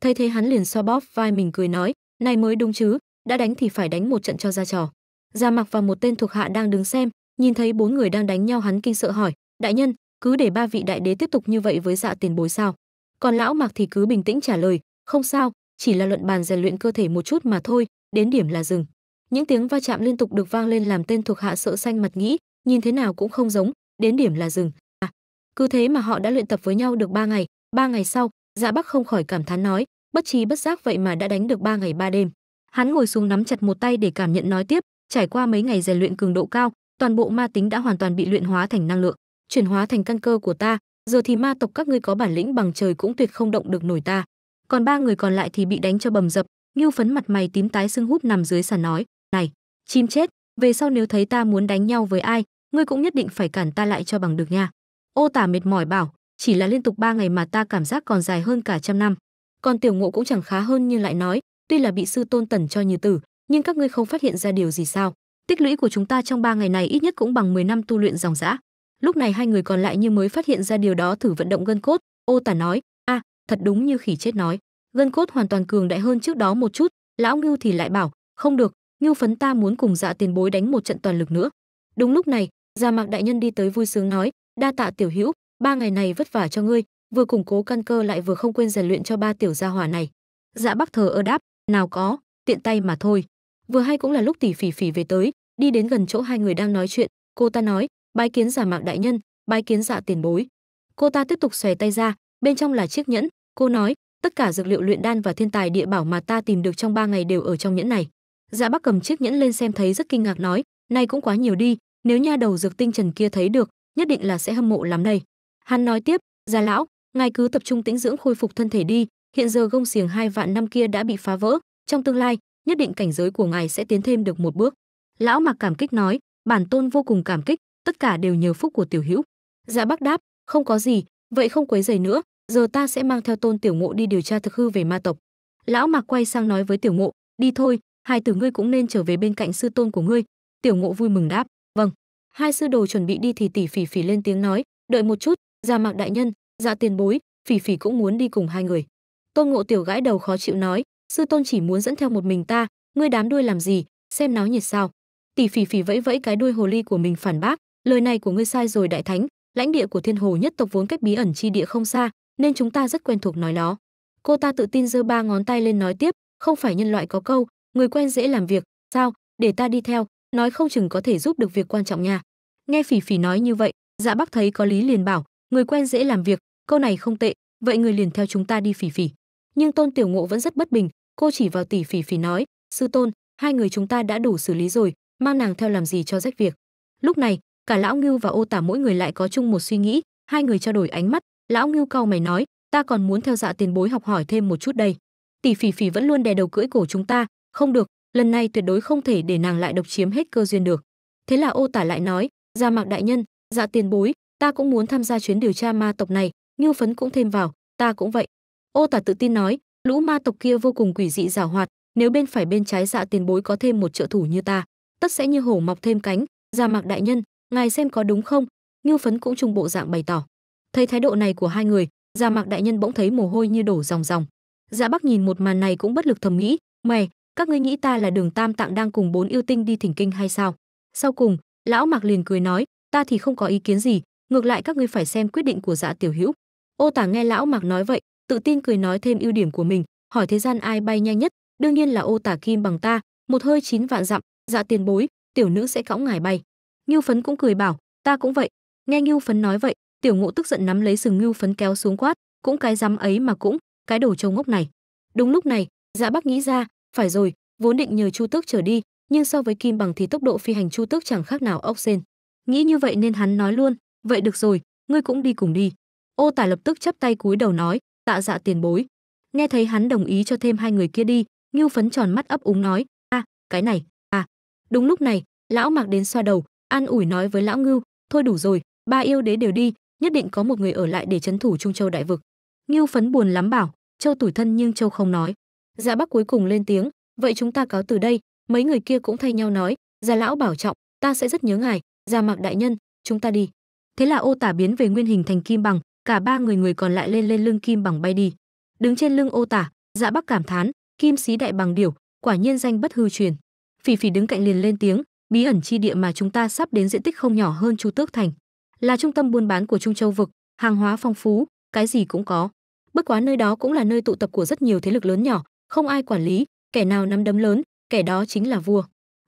A: thấy thế hắn liền xoa bóp vai mình cười nói này mới đúng chứ đã đánh thì phải đánh một trận cho ra trò gia mặc và một tên thuộc hạ đang đứng xem nhìn thấy bốn người đang đánh nhau hắn kinh sợ hỏi đại nhân cứ để ba vị đại đế tiếp tục như vậy với dạ tiền bối sao còn lão mặc thì cứ bình tĩnh trả lời không sao chỉ là luận bàn rèn luyện cơ thể một chút mà thôi đến điểm là dừng những tiếng va chạm liên tục được vang lên làm tên thuộc hạ sợ xanh mặt nghĩ nhìn thế nào cũng không giống đến điểm là dừng à, cứ thế mà họ đã luyện tập với nhau được ba ngày ba ngày sau dạ bắc không khỏi cảm thán nói bất trí bất giác vậy mà đã đánh được ba ngày ba đêm hắn ngồi xuống nắm chặt một tay để cảm nhận nói tiếp trải qua mấy ngày rèn luyện cường độ cao toàn bộ ma tính đã hoàn toàn bị luyện hóa thành năng lượng chuyển hóa thành căn cơ của ta giờ thì ma tộc các ngươi có bản lĩnh bằng trời cũng tuyệt không động được nổi ta còn ba người còn lại thì bị đánh cho bầm dập ngưu phấn mặt mày tím tái sưng húp nằm dưới sàn nói này, chim chết, về sau nếu thấy ta muốn đánh nhau với ai, ngươi cũng nhất định phải cản ta lại cho bằng được nha. Ô tả mệt mỏi bảo, chỉ là liên tục ba ngày mà ta cảm giác còn dài hơn cả trăm năm. Còn tiểu ngộ cũng chẳng khá hơn nhưng lại nói, tuy là bị sư tôn tẩn cho như tử, nhưng các ngươi không phát hiện ra điều gì sao. Tích lũy của chúng ta trong ba ngày này ít nhất cũng bằng 10 năm tu luyện dòng dã. Lúc này hai người còn lại như mới phát hiện ra điều đó thử vận động gân cốt, ô tả nói, a, thật đúng như khỉ chết nói. Gân cốt hoàn toàn cường đại hơn trước đó một chút, lão ngưu thì lại bảo, không được, ngưu phấn ta muốn cùng dạ tiền bối đánh một trận toàn lực nữa đúng lúc này gia dạ mạc đại nhân đi tới vui sướng nói đa tạ tiểu hữu ba ngày này vất vả cho ngươi vừa củng cố căn cơ lại vừa không quên rèn luyện cho ba tiểu gia hỏa này dạ bắc thờ ơ đáp nào có tiện tay mà thôi vừa hay cũng là lúc tỷ phỉ phỉ về tới đi đến gần chỗ hai người đang nói chuyện cô ta nói bái kiến giả dạ mạc đại nhân bái kiến dạ tiền bối cô ta tiếp tục xòe tay ra bên trong là chiếc nhẫn cô nói tất cả dược liệu luyện đan và thiên tài địa bảo mà ta tìm được trong ba ngày đều ở trong nhẫn này Dạ Bắc cầm chiếc nhẫn lên xem thấy rất kinh ngạc nói, nay cũng quá nhiều đi, nếu nha đầu dược tinh trần kia thấy được, nhất định là sẽ hâm mộ lắm đây. Hắn nói tiếp, "Gia dạ lão, ngài cứ tập trung tĩnh dưỡng khôi phục thân thể đi, hiện giờ gông xiềng hai vạn năm kia đã bị phá vỡ, trong tương lai, nhất định cảnh giới của ngài sẽ tiến thêm được một bước." Lão Mạc cảm kích nói, "Bản tôn vô cùng cảm kích, tất cả đều nhờ phúc của tiểu hữu." Dạ Bắc đáp, "Không có gì, vậy không quấy rầy nữa, giờ ta sẽ mang theo Tôn Tiểu Ngộ đi điều tra thực hư về ma tộc." Lão Mạc quay sang nói với Tiểu Ngộ, "Đi thôi, hai tử ngươi cũng nên trở về bên cạnh sư tôn của ngươi tiểu ngộ vui mừng đáp vâng hai sư đồ chuẩn bị đi thì tỷ phỉ phỉ lên tiếng nói đợi một chút ra mạng đại nhân dạ tiền bối phỉ phỉ cũng muốn đi cùng hai người tôn ngộ tiểu gãi đầu khó chịu nói sư tôn chỉ muốn dẫn theo một mình ta ngươi đám đuôi làm gì xem náo nhiệt sao tỷ phỉ phỉ vẫy vẫy cái đuôi hồ ly của mình phản bác lời này của ngươi sai rồi đại thánh lãnh địa của thiên hồ nhất tộc vốn cách bí ẩn chi địa không xa nên chúng ta rất quen thuộc nói nó cô ta tự tin giơ ba ngón tay lên nói tiếp không phải nhân loại có câu người quen dễ làm việc sao để ta đi theo nói không chừng có thể giúp được việc quan trọng nha nghe phỉ phỉ nói như vậy dạ bác thấy có lý liền bảo người quen dễ làm việc câu này không tệ vậy người liền theo chúng ta đi phỉ phỉ nhưng tôn tiểu ngộ vẫn rất bất bình cô chỉ vào tỷ phỉ phỉ nói sư tôn hai người chúng ta đã đủ xử lý rồi mang nàng theo làm gì cho rách việc lúc này cả lão ngưu và ô tả mỗi người lại có chung một suy nghĩ hai người trao đổi ánh mắt lão ngưu cau mày nói ta còn muốn theo dạ tiền bối học hỏi thêm một chút đây tỷ phỉ phỉ vẫn luôn đè đầu cưỡi cổ chúng ta không được, lần này tuyệt đối không thể để nàng lại độc chiếm hết cơ duyên được. Thế là ô tả lại nói, gia dạ mạc đại nhân, dạ tiền bối, ta cũng muốn tham gia chuyến điều tra ma tộc này, như phấn cũng thêm vào, ta cũng vậy. Ô tả tự tin nói, lũ ma tộc kia vô cùng quỷ dị giả hoạt, nếu bên phải bên trái dạ tiền bối có thêm một trợ thủ như ta, tất sẽ như hổ mọc thêm cánh, gia dạ mạc đại nhân, ngài xem có đúng không? Như phấn cũng trung bộ dạng bày tỏ. Thấy thái độ này của hai người, gia dạ mạc đại nhân bỗng thấy mồ hôi như đổ ròng ròng. Dạ bác nhìn một màn này cũng bất lực thầm nghĩ, mày, các ngươi nghĩ ta là đường tam tạng đang cùng bốn yêu tinh đi thỉnh kinh hay sao sau cùng lão mạc liền cười nói ta thì không có ý kiến gì ngược lại các ngươi phải xem quyết định của dạ tiểu hữu ô tả nghe lão mạc nói vậy tự tin cười nói thêm ưu điểm của mình hỏi thế gian ai bay nhanh nhất đương nhiên là ô tả kim bằng ta một hơi chín vạn dặm dạ tiền bối tiểu nữ sẽ cõng ngài bay ngưu phấn cũng cười bảo ta cũng vậy nghe ngưu phấn nói vậy tiểu ngộ tức giận nắm lấy sừng ngưu phấn kéo xuống quát cũng cái dám ấy mà cũng cái đồ trâu ngốc này đúng lúc này dạ bắc nghĩ ra phải rồi, vốn định nhờ Chu Tước trở đi, nhưng so với Kim Bằng thì tốc độ phi hành Chu Tước chẳng khác nào ốc sên. Nghĩ như vậy nên hắn nói luôn, vậy được rồi, ngươi cũng đi cùng đi. Ô Tả lập tức chắp tay cúi đầu nói, tạ dạ tiền bối. Nghe thấy hắn đồng ý cho thêm hai người kia đi, Ngưu Phấn tròn mắt ấp úng nói, a, à, cái này, à. Đúng lúc này, lão Mạc đến xoa đầu, an ủi nói với lão Ngưu, thôi đủ rồi, ba yêu đế đều đi, nhất định có một người ở lại để trấn thủ Trung Châu đại vực. Ngưu Phấn buồn lắm bảo, Châu tủi thân nhưng Châu không nói. Dạ Bắc cuối cùng lên tiếng, "Vậy chúng ta cáo từ đây." Mấy người kia cũng thay nhau nói, "Gia dạ lão bảo trọng, ta sẽ rất nhớ ngài, Gia dạ Mạc đại nhân, chúng ta đi." Thế là ô tả biến về nguyên hình thành kim bằng, cả ba người người còn lại lên lên lưng kim bằng bay đi. Đứng trên lưng ô tả, Dạ Bắc cảm thán, "Kim sĩ đại bằng điểu, quả nhiên danh bất hư truyền." Phỉ Phỉ đứng cạnh liền lên tiếng, "Bí ẩn chi địa mà chúng ta sắp đến diện tích không nhỏ hơn Chu Tước thành, là trung tâm buôn bán của Trung Châu vực, hàng hóa phong phú, cái gì cũng có." Bất quá nơi đó cũng là nơi tụ tập của rất nhiều thế lực lớn nhỏ, không ai quản lý, kẻ nào nắm đấm lớn, kẻ đó chính là vua.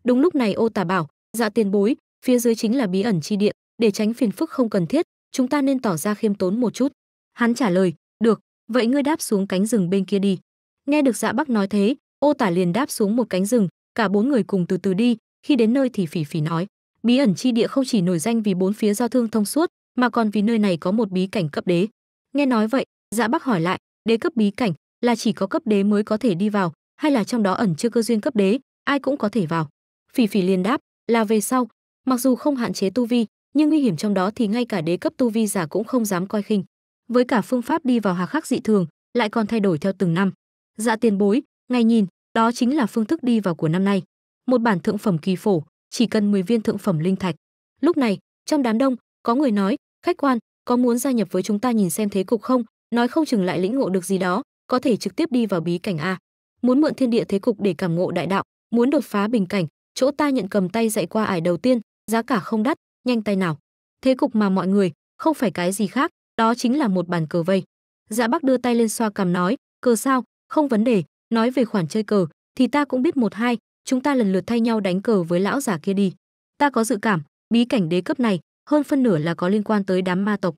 A: Đúng lúc này Ô Tà bảo, "Dạ tiền bối, phía dưới chính là bí ẩn chi điện để tránh phiền phức không cần thiết, chúng ta nên tỏ ra khiêm tốn một chút." Hắn trả lời, "Được, vậy ngươi đáp xuống cánh rừng bên kia đi." Nghe được Dạ Bác nói thế, Ô Tả liền đáp xuống một cánh rừng, cả bốn người cùng từ từ đi, khi đến nơi thì Phỉ Phỉ nói, bí ẩn chi địa không chỉ nổi danh vì bốn phía giao thương thông suốt, mà còn vì nơi này có một bí cảnh cấp đế. Nghe nói vậy, Dạ Bác hỏi lại, đế cấp bí cảnh, là chỉ có cấp đế mới có thể đi vào hay là trong đó ẩn chưa cơ duyên cấp đế ai cũng có thể vào phỉ phỉ liền đáp là về sau mặc dù không hạn chế tu vi nhưng nguy hiểm trong đó thì ngay cả đế cấp tu vi giả cũng không dám coi khinh với cả phương pháp đi vào hà khắc dị thường lại còn thay đổi theo từng năm dạ tiền bối ngay nhìn đó chính là phương thức đi vào của năm nay một bản thượng phẩm kỳ phổ chỉ cần 10 viên thượng phẩm linh thạch lúc này trong đám đông có người nói khách quan có muốn gia nhập với chúng ta nhìn xem thế cục không nói không chừng lại lĩnh ngộ được gì đó có thể trực tiếp đi vào bí cảnh a muốn mượn thiên địa thế cục để cảm ngộ đại đạo muốn đột phá bình cảnh chỗ ta nhận cầm tay dạy qua ải đầu tiên giá cả không đắt nhanh tay nào thế cục mà mọi người không phải cái gì khác đó chính là một bàn cờ vây dạ bác đưa tay lên xoa cằm nói cờ sao không vấn đề nói về khoản chơi cờ thì ta cũng biết một hai chúng ta lần lượt thay nhau đánh cờ với lão giả kia đi ta có dự cảm bí cảnh đế cấp này hơn phân nửa là có liên quan tới đám ma tộc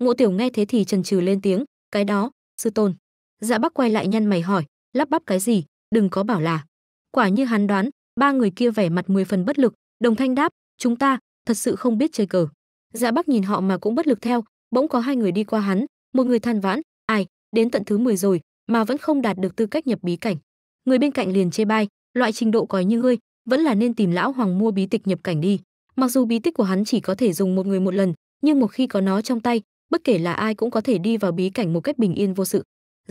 A: ngộ tiểu nghe thế thì trần trừ lên tiếng cái đó sư tôn dạ bắc quay lại nhăn mày hỏi lắp bắp cái gì đừng có bảo là quả như hắn đoán ba người kia vẻ mặt mười phần bất lực đồng thanh đáp chúng ta thật sự không biết chơi cờ dạ bắc nhìn họ mà cũng bất lực theo bỗng có hai người đi qua hắn một người than vãn ai đến tận thứ 10 rồi mà vẫn không đạt được tư cách nhập bí cảnh người bên cạnh liền chê bai loại trình độ còi như ngươi vẫn là nên tìm lão hoàng mua bí tịch nhập cảnh đi mặc dù bí tích của hắn chỉ có thể dùng một người một lần nhưng một khi có nó trong tay bất kể là ai cũng có thể đi vào bí cảnh một cách bình yên vô sự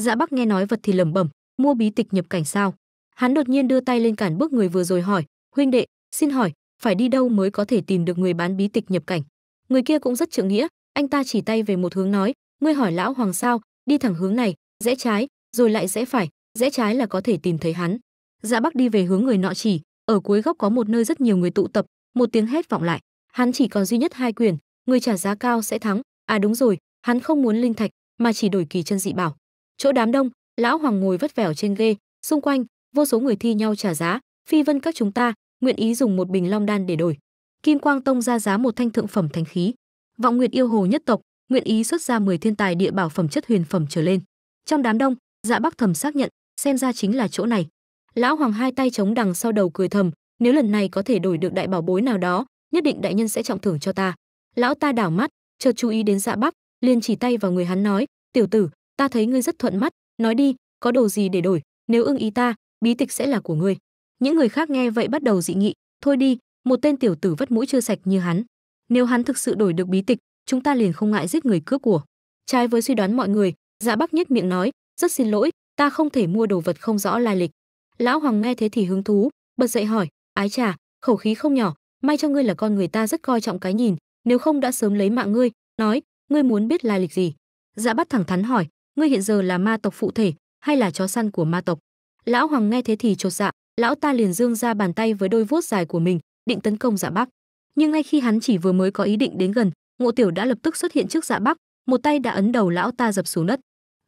A: Dạ Bắc nghe nói vật thì lẩm bẩm, mua bí tịch nhập cảnh sao? Hắn đột nhiên đưa tay lên cản bước người vừa rồi hỏi, huynh đệ, xin hỏi, phải đi đâu mới có thể tìm được người bán bí tịch nhập cảnh? Người kia cũng rất trượng nghĩa, anh ta chỉ tay về một hướng nói, ngươi hỏi lão hoàng sao, đi thẳng hướng này, rẽ trái, rồi lại rẽ phải, rẽ trái là có thể tìm thấy hắn. Dạ Bắc đi về hướng người nọ chỉ, ở cuối góc có một nơi rất nhiều người tụ tập, một tiếng hét vọng lại, hắn chỉ còn duy nhất hai quyền, người trả giá cao sẽ thắng. À đúng rồi, hắn không muốn linh thạch, mà chỉ đổi kỳ chân dị bảo chỗ đám đông lão hoàng ngồi vất vẻo trên ghê xung quanh vô số người thi nhau trả giá phi vân các chúng ta nguyện ý dùng một bình long đan để đổi kim quang tông ra giá một thanh thượng phẩm thánh khí vọng nguyệt yêu hồ nhất tộc nguyện ý xuất ra 10 thiên tài địa bảo phẩm chất huyền phẩm trở lên trong đám đông dạ bắc thầm xác nhận xem ra chính là chỗ này lão hoàng hai tay chống đằng sau đầu cười thầm nếu lần này có thể đổi được đại bảo bối nào đó nhất định đại nhân sẽ trọng thưởng cho ta lão ta đảo mắt chợt chú ý đến dạ bắc liền chỉ tay vào người hắn nói tiểu tử ta thấy ngươi rất thuận mắt nói đi có đồ gì để đổi nếu ưng ý ta bí tịch sẽ là của ngươi những người khác nghe vậy bắt đầu dị nghị thôi đi một tên tiểu tử vất mũi chưa sạch như hắn nếu hắn thực sự đổi được bí tịch chúng ta liền không ngại giết người cướp của trái với suy đoán mọi người dạ bắc nhếch miệng nói rất xin lỗi ta không thể mua đồ vật không rõ lai lịch lão hoàng nghe thế thì hứng thú bật dậy hỏi ái trà khẩu khí không nhỏ may cho ngươi là con người ta rất coi trọng cái nhìn nếu không đã sớm lấy mạng ngươi nói ngươi muốn biết lai lịch gì dạ bắt thẳng thắn hỏi ngươi hiện giờ là ma tộc phụ thể hay là chó săn của ma tộc lão hoàng nghe thế thì chột dạ lão ta liền dương ra bàn tay với đôi vuốt dài của mình định tấn công dạ bắc nhưng ngay khi hắn chỉ vừa mới có ý định đến gần ngộ tiểu đã lập tức xuất hiện trước dạ bắc một tay đã ấn đầu lão ta dập xuống đất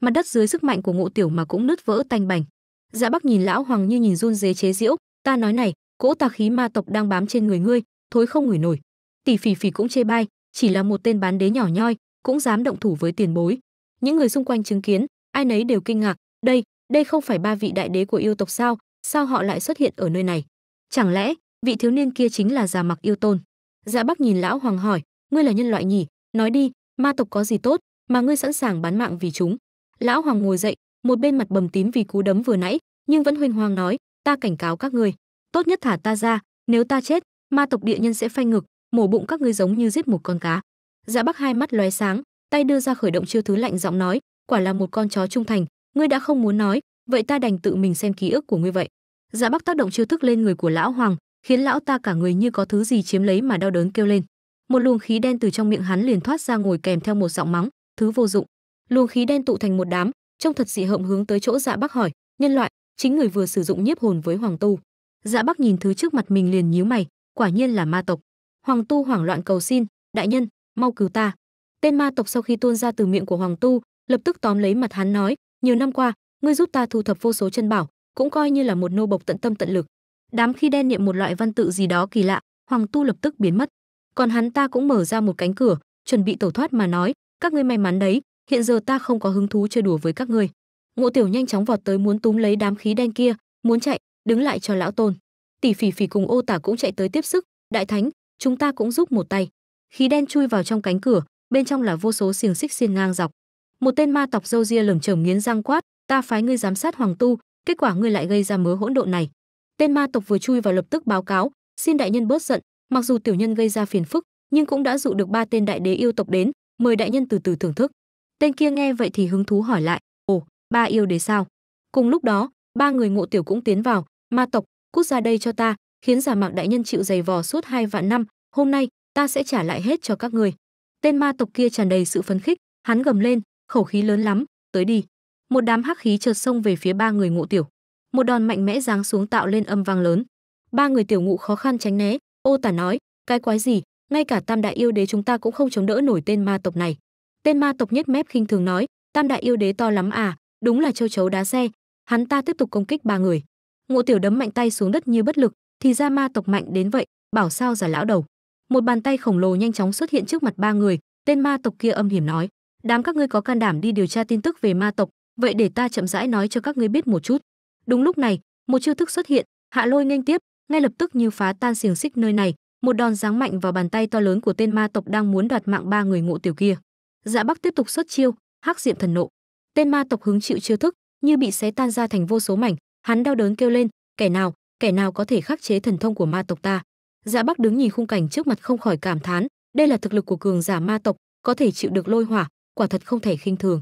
A: mặt đất dưới sức mạnh của ngộ tiểu mà cũng nứt vỡ tanh bành dạ bắc nhìn lão hoàng như nhìn run dế chế diễu ta nói này cỗ tà khí ma tộc đang bám trên người ngươi thối không ngửi nổi tỷ phỉ phỉ cũng chê bai chỉ là một tên bán đế nhỏ nhoi cũng dám động thủ với tiền bối những người xung quanh chứng kiến ai nấy đều kinh ngạc đây đây không phải ba vị đại đế của yêu tộc sao sao họ lại xuất hiện ở nơi này chẳng lẽ vị thiếu niên kia chính là già mặc yêu tôn dạ bắc nhìn lão hoàng hỏi ngươi là nhân loại nhỉ nói đi ma tộc có gì tốt mà ngươi sẵn sàng bán mạng vì chúng lão hoàng ngồi dậy một bên mặt bầm tím vì cú đấm vừa nãy nhưng vẫn huênh hoàng nói ta cảnh cáo các ngươi tốt nhất thả ta ra nếu ta chết ma tộc địa nhân sẽ phanh ngực mổ bụng các ngươi giống như giết một con cá dạ bắc hai mắt lóe sáng tay đưa ra khởi động chiêu thứ lạnh giọng nói quả là một con chó trung thành ngươi đã không muốn nói vậy ta đành tự mình xem ký ức của ngươi vậy dạ bắc tác động chiêu thức lên người của lão hoàng khiến lão ta cả người như có thứ gì chiếm lấy mà đau đớn kêu lên một luồng khí đen từ trong miệng hắn liền thoát ra ngồi kèm theo một giọng mắng thứ vô dụng luồng khí đen tụ thành một đám trông thật dị hợm hướng tới chỗ dạ bắc hỏi nhân loại chính người vừa sử dụng nhiếp hồn với hoàng tu dạ bắc nhìn thứ trước mặt mình liền nhíu mày quả nhiên là ma tộc hoàng tu hoảng loạn cầu xin đại nhân mau cứu ta tên ma tộc sau khi tuôn ra từ miệng của hoàng tu lập tức tóm lấy mặt hắn nói nhiều năm qua ngươi giúp ta thu thập vô số chân bảo cũng coi như là một nô bộc tận tâm tận lực đám khi đen niệm một loại văn tự gì đó kỳ lạ hoàng tu lập tức biến mất còn hắn ta cũng mở ra một cánh cửa chuẩn bị tẩu thoát mà nói các ngươi may mắn đấy hiện giờ ta không có hứng thú chơi đùa với các ngươi ngộ tiểu nhanh chóng vọt tới muốn túm lấy đám khí đen kia muốn chạy đứng lại cho lão tôn tỷ phỉ phỉ cùng ô tả cũng chạy tới tiếp sức đại thánh chúng ta cũng giúp một tay khí đen chui vào trong cánh cửa bên trong là vô số xiềng xích xiên ngang dọc một tên ma tộc râu ria lởm chởm nghiến răng quát ta phái ngươi giám sát hoàng tu kết quả ngươi lại gây ra mớ hỗn độn này tên ma tộc vừa chui vào lập tức báo cáo xin đại nhân bớt giận mặc dù tiểu nhân gây ra phiền phức nhưng cũng đã dụ được ba tên đại đế yêu tộc đến mời đại nhân từ từ thưởng thức tên kia nghe vậy thì hứng thú hỏi lại ồ ba yêu đế sao cùng lúc đó ba người ngộ tiểu cũng tiến vào ma tộc cút ra đây cho ta khiến giả mạc đại nhân chịu dày vò suốt hai vạn năm hôm nay ta sẽ trả lại hết cho các người tên ma tộc kia tràn đầy sự phấn khích hắn gầm lên khẩu khí lớn lắm tới đi một đám hắc khí chợt xông về phía ba người ngộ tiểu một đòn mạnh mẽ giáng xuống tạo lên âm vang lớn ba người tiểu ngụ khó khăn tránh né ô tả nói cái quái gì ngay cả tam đại yêu đế chúng ta cũng không chống đỡ nổi tên ma tộc này tên ma tộc nhếch mép khinh thường nói tam đại yêu đế to lắm à đúng là châu chấu đá xe hắn ta tiếp tục công kích ba người ngộ tiểu đấm mạnh tay xuống đất như bất lực thì ra ma tộc mạnh đến vậy bảo sao giả lão đầu một bàn tay khổng lồ nhanh chóng xuất hiện trước mặt ba người tên ma tộc kia âm hiểm nói đám các ngươi có can đảm đi điều tra tin tức về ma tộc vậy để ta chậm rãi nói cho các ngươi biết một chút đúng lúc này một chiêu thức xuất hiện hạ lôi nghênh tiếp ngay lập tức như phá tan xiềng xích nơi này một đòn giáng mạnh vào bàn tay to lớn của tên ma tộc đang muốn đoạt mạng ba người ngộ tiểu kia dạ bắc tiếp tục xuất chiêu hắc diệm thần nộ tên ma tộc hứng chịu chiêu thức như bị xé tan ra thành vô số mảnh hắn đau đớn kêu lên kẻ nào kẻ nào có thể khắc chế thần thông của ma tộc ta Dạ Bắc đứng nhìn khung cảnh trước mặt không khỏi cảm thán, đây là thực lực của cường giả ma tộc, có thể chịu được lôi hỏa, quả thật không thể khinh thường.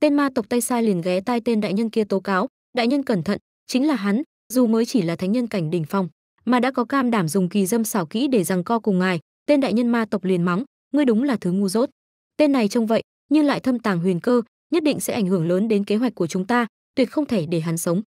A: Tên ma tộc tay sai liền ghé tai tên đại nhân kia tố cáo, đại nhân cẩn thận, chính là hắn, dù mới chỉ là thánh nhân cảnh đỉnh phong, mà đã có cam đảm dùng kỳ dâm xảo kỹ để giằng co cùng ngài, tên đại nhân ma tộc liền mắng, ngươi đúng là thứ ngu dốt. Tên này trông vậy, nhưng lại thâm tàng huyền cơ, nhất định sẽ ảnh hưởng lớn đến kế hoạch của chúng ta, tuyệt không thể để hắn sống.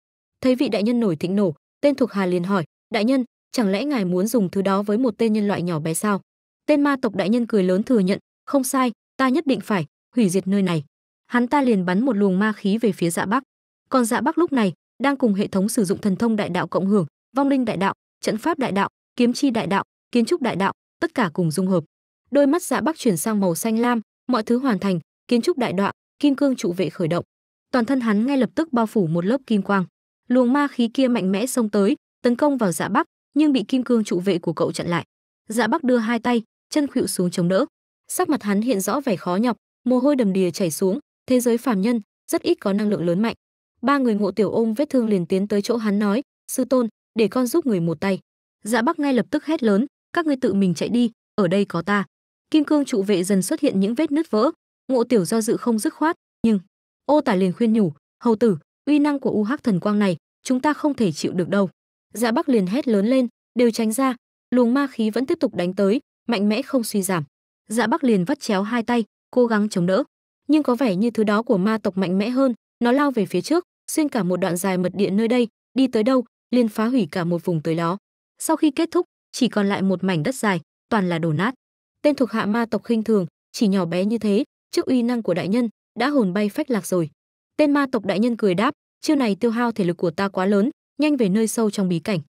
A: Thấy vị đại nhân nổi thịnh nổ, tên thuộc Hà liền hỏi, đại nhân, chẳng lẽ ngài muốn dùng thứ đó với một tên nhân loại nhỏ bé sao tên ma tộc đại nhân cười lớn thừa nhận không sai ta nhất định phải hủy diệt nơi này hắn ta liền bắn một luồng ma khí về phía dạ bắc còn dạ bắc lúc này đang cùng hệ thống sử dụng thần thông đại đạo cộng hưởng vong linh đại đạo trận pháp đại đạo kiếm chi đại đạo kiến trúc đại đạo tất cả cùng dung hợp đôi mắt dạ bắc chuyển sang màu xanh lam mọi thứ hoàn thành kiến trúc đại đạo kim cương trụ vệ khởi động toàn thân hắn ngay lập tức bao phủ một lớp kim quang luồng ma khí kia mạnh mẽ xông tới tấn công vào dạ bắc nhưng bị kim cương trụ vệ của cậu chặn lại. Dạ Bắc đưa hai tay, chân khuỵu xuống chống đỡ. Sắc mặt hắn hiện rõ vẻ khó nhọc, mồ hôi đầm đìa chảy xuống, thế giới phàm nhân rất ít có năng lượng lớn mạnh. Ba người Ngộ Tiểu ôm vết thương liền tiến tới chỗ hắn nói, "Sư tôn, để con giúp người một tay." Dạ Bắc ngay lập tức hét lớn, "Các ngươi tự mình chạy đi, ở đây có ta." Kim cương trụ vệ dần xuất hiện những vết nứt vỡ, Ngộ Tiểu do dự không dứt khoát, nhưng Ô Tả liền khuyên nhủ, "Hầu tử, uy năng của U UH Hắc thần quang này, chúng ta không thể chịu được đâu." Dạ Bắc liền hét lớn lên, đều tránh ra, luồng ma khí vẫn tiếp tục đánh tới, mạnh mẽ không suy giảm. Dạ Bắc liền vắt chéo hai tay, cố gắng chống đỡ, nhưng có vẻ như thứ đó của ma tộc mạnh mẽ hơn, nó lao về phía trước, xuyên cả một đoạn dài mật điện nơi đây, đi tới đâu, liền phá hủy cả một vùng tới đó. Sau khi kết thúc, chỉ còn lại một mảnh đất dài, toàn là đổ nát. Tên thuộc hạ ma tộc khinh thường, chỉ nhỏ bé như thế, trước uy năng của đại nhân, đã hồn bay phách lạc rồi. Tên ma tộc đại nhân cười đáp, chiêu này tiêu hao thể lực của ta quá lớn, nhanh về nơi sâu trong bí cảnh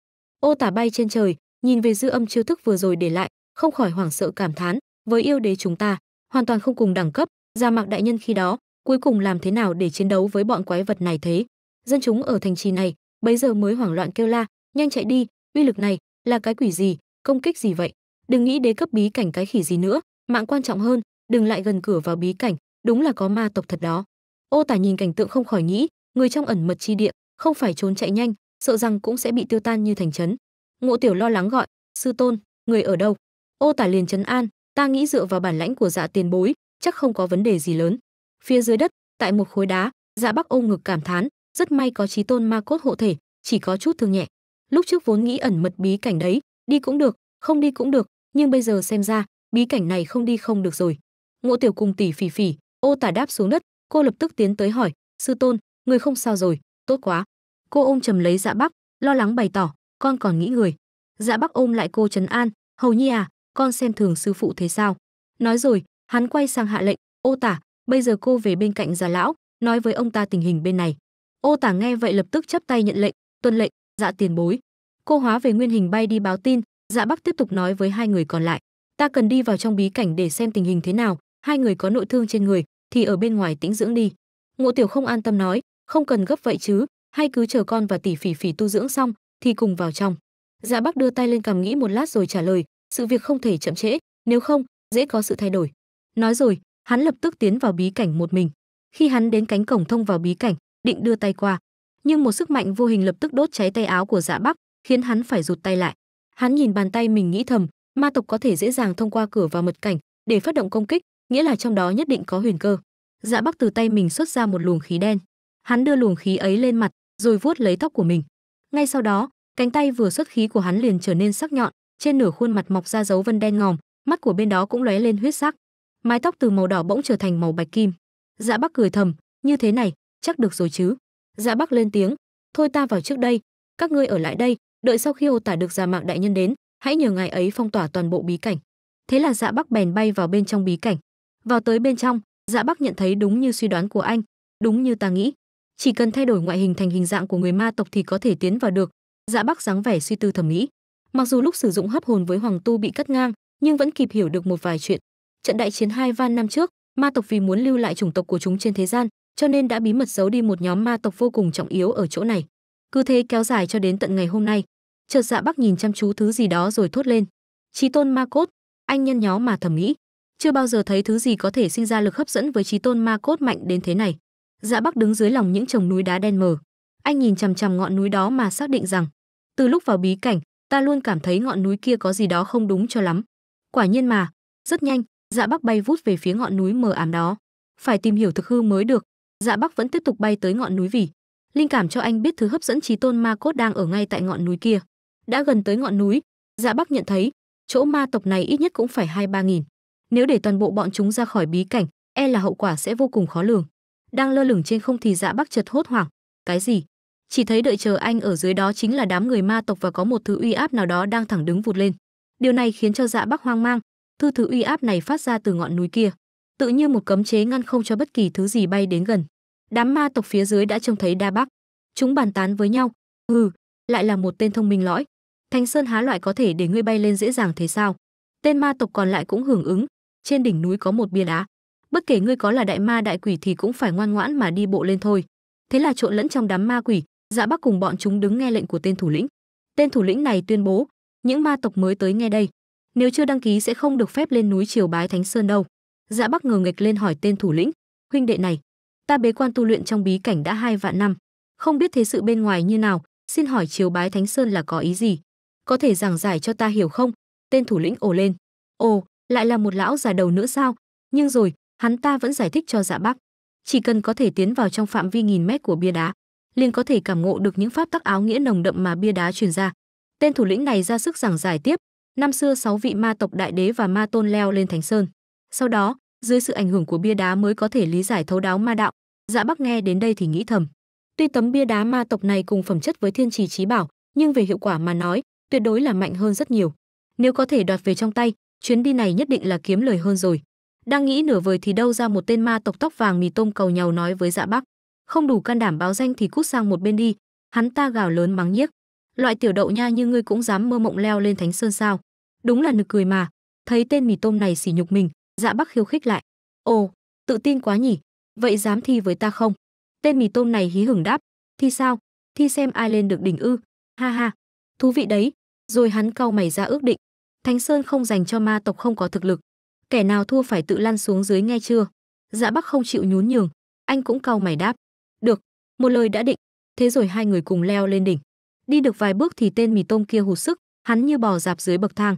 A: ô tả bay trên trời nhìn về dư âm chiêu thức vừa rồi để lại không khỏi hoảng sợ cảm thán với yêu đế chúng ta hoàn toàn không cùng đẳng cấp gia mạc đại nhân khi đó cuối cùng làm thế nào để chiến đấu với bọn quái vật này thế dân chúng ở thành trì này bấy giờ mới hoảng loạn kêu la nhanh chạy đi uy lực này là cái quỷ gì công kích gì vậy đừng nghĩ đế cấp bí cảnh cái khỉ gì nữa mạng quan trọng hơn đừng lại gần cửa vào bí cảnh đúng là có ma tộc thật đó ô tả nhìn cảnh tượng không khỏi nghĩ người trong ẩn mật chi địa không phải trốn chạy nhanh sợ rằng cũng sẽ bị tiêu tan như thành trấn ngộ tiểu lo lắng gọi sư tôn người ở đâu ô tả liền trấn an ta nghĩ dựa vào bản lãnh của dạ tiền bối chắc không có vấn đề gì lớn phía dưới đất tại một khối đá dạ bắc Ô ngực cảm thán rất may có trí tôn ma cốt hộ thể chỉ có chút thương nhẹ lúc trước vốn nghĩ ẩn mật bí cảnh đấy đi cũng được không đi cũng được nhưng bây giờ xem ra bí cảnh này không đi không được rồi ngộ tiểu cùng tỷ phỉ phỉ ô tả đáp xuống đất cô lập tức tiến tới hỏi sư tôn người không sao rồi tốt quá cô ôm chầm lấy dạ bắc lo lắng bày tỏ con còn nghĩ người dạ bắc ôm lại cô trấn an hầu nhi à con xem thường sư phụ thế sao nói rồi hắn quay sang hạ lệnh ô tả bây giờ cô về bên cạnh già dạ lão nói với ông ta tình hình bên này ô tả nghe vậy lập tức chắp tay nhận lệnh tuân lệnh dạ tiền bối cô hóa về nguyên hình bay đi báo tin dạ bắc tiếp tục nói với hai người còn lại ta cần đi vào trong bí cảnh để xem tình hình thế nào hai người có nội thương trên người thì ở bên ngoài tĩnh dưỡng đi ngộ tiểu không an tâm nói không cần gấp vậy chứ hay cứ chờ con và tỷ phỉ phỉ tu dưỡng xong thì cùng vào trong dạ bác đưa tay lên cầm nghĩ một lát rồi trả lời sự việc không thể chậm trễ nếu không dễ có sự thay đổi nói rồi hắn lập tức tiến vào bí cảnh một mình khi hắn đến cánh cổng thông vào bí cảnh định đưa tay qua nhưng một sức mạnh vô hình lập tức đốt cháy tay áo của dạ bắc khiến hắn phải rụt tay lại hắn nhìn bàn tay mình nghĩ thầm ma tộc có thể dễ dàng thông qua cửa vào mật cảnh để phát động công kích nghĩa là trong đó nhất định có huyền cơ dạ bắc từ tay mình xuất ra một luồng khí đen hắn đưa luồng khí ấy lên mặt rồi vuốt lấy tóc của mình. Ngay sau đó, cánh tay vừa xuất khí của hắn liền trở nên sắc nhọn, trên nửa khuôn mặt mọc ra dấu vân đen ngòm, mắt của bên đó cũng lóe lên huyết sắc. Mái tóc từ màu đỏ bỗng trở thành màu bạch kim. Dạ Bắc cười thầm, như thế này, chắc được rồi chứ. Dạ Bắc lên tiếng, thôi ta vào trước đây, các ngươi ở lại đây, đợi sau khi ô tả được già mạng đại nhân đến, hãy nhờ ngài ấy phong tỏa toàn bộ bí cảnh. Thế là Dạ Bắc bèn bay vào bên trong bí cảnh. Vào tới bên trong, Dạ Bắc nhận thấy đúng như suy đoán của anh, đúng như ta nghĩ, chỉ cần thay đổi ngoại hình thành hình dạng của người ma tộc thì có thể tiến vào được dạ bắc dáng vẻ suy tư thẩm mỹ mặc dù lúc sử dụng hấp hồn với hoàng tu bị cắt ngang nhưng vẫn kịp hiểu được một vài chuyện trận đại chiến hai van năm trước ma tộc vì muốn lưu lại chủng tộc của chúng trên thế gian cho nên đã bí mật giấu đi một nhóm ma tộc vô cùng trọng yếu ở chỗ này cứ thế kéo dài cho đến tận ngày hôm nay chợt dạ bắc nhìn chăm chú thứ gì đó rồi thốt lên trí tôn ma cốt anh nhân nhó mà thẩm nghĩ chưa bao giờ thấy thứ gì có thể sinh ra lực hấp dẫn với trí tôn ma cốt mạnh đến thế này Dạ Bắc đứng dưới lòng những chồng núi đá đen mờ. Anh nhìn chằm chằm ngọn núi đó mà xác định rằng, từ lúc vào bí cảnh, ta luôn cảm thấy ngọn núi kia có gì đó không đúng cho lắm. Quả nhiên mà, rất nhanh, Dạ Bắc bay vút về phía ngọn núi mờ ám đó. Phải tìm hiểu thực hư mới được. Dạ Bắc vẫn tiếp tục bay tới ngọn núi vì linh cảm cho anh biết thứ hấp dẫn trí tôn ma cốt đang ở ngay tại ngọn núi kia. Đã gần tới ngọn núi, Dạ Bắc nhận thấy, chỗ ma tộc này ít nhất cũng phải hai ba nghìn. Nếu để toàn bộ bọn chúng ra khỏi bí cảnh, e là hậu quả sẽ vô cùng khó lường đang lơ lửng trên không thì dạ bắc chợt hốt hoảng cái gì chỉ thấy đợi chờ anh ở dưới đó chính là đám người ma tộc và có một thứ uy áp nào đó đang thẳng đứng vụt lên điều này khiến cho dạ bắc hoang mang thư thứ uy áp này phát ra từ ngọn núi kia tự như một cấm chế ngăn không cho bất kỳ thứ gì bay đến gần đám ma tộc phía dưới đã trông thấy đa bắc chúng bàn tán với nhau ừ lại là một tên thông minh lõi thanh sơn há loại có thể để ngươi bay lên dễ dàng thế sao tên ma tộc còn lại cũng hưởng ứng trên đỉnh núi có một bia đá bất kể ngươi có là đại ma đại quỷ thì cũng phải ngoan ngoãn mà đi bộ lên thôi thế là trộn lẫn trong đám ma quỷ dạ bắc cùng bọn chúng đứng nghe lệnh của tên thủ lĩnh tên thủ lĩnh này tuyên bố những ma tộc mới tới nghe đây nếu chưa đăng ký sẽ không được phép lên núi triều bái thánh sơn đâu dạ bắc ngờ nghịch lên hỏi tên thủ lĩnh huynh đệ này ta bế quan tu luyện trong bí cảnh đã hai vạn năm không biết thế sự bên ngoài như nào xin hỏi triều bái thánh sơn là có ý gì có thể giảng giải cho ta hiểu không tên thủ lĩnh ồ lên ồ lại là một lão già đầu nữa sao nhưng rồi hắn ta vẫn giải thích cho dạ bắc chỉ cần có thể tiến vào trong phạm vi nghìn mét của bia đá liền có thể cảm ngộ được những pháp tắc áo nghĩa nồng đậm mà bia đá truyền ra tên thủ lĩnh này ra sức giảng giải tiếp năm xưa sáu vị ma tộc đại đế và ma tôn leo lên thánh sơn sau đó dưới sự ảnh hưởng của bia đá mới có thể lý giải thấu đáo ma đạo dạ bắc nghe đến đây thì nghĩ thầm tuy tấm bia đá ma tộc này cùng phẩm chất với thiên trì trí bảo nhưng về hiệu quả mà nói tuyệt đối là mạnh hơn rất nhiều nếu có thể đoạt về trong tay chuyến đi này nhất định là kiếm lời hơn rồi đang nghĩ nửa vời thì đâu ra một tên ma tộc tóc vàng mì tôm cầu nhau nói với dạ bắc. Không đủ can đảm báo danh thì cút sang một bên đi. Hắn ta gào lớn mắng nhiếc. Loại tiểu đậu nha như ngươi cũng dám mơ mộng leo lên thánh sơn sao. Đúng là nực cười mà. Thấy tên mì tôm này sỉ nhục mình, dạ bắc khiêu khích lại. Ồ, tự tin quá nhỉ. Vậy dám thi với ta không? Tên mì tôm này hí hửng đáp. Thi sao? Thi xem ai lên được đỉnh ư. Ha ha. Thú vị đấy. Rồi hắn cau mày ra ước định. Thánh Sơn không dành cho ma tộc không có thực lực kẻ nào thua phải tự lăn xuống dưới nghe chưa dạ bắc không chịu nhún nhường anh cũng cau mày đáp được một lời đã định thế rồi hai người cùng leo lên đỉnh đi được vài bước thì tên mì tôm kia hụt sức hắn như bò dạp dưới bậc thang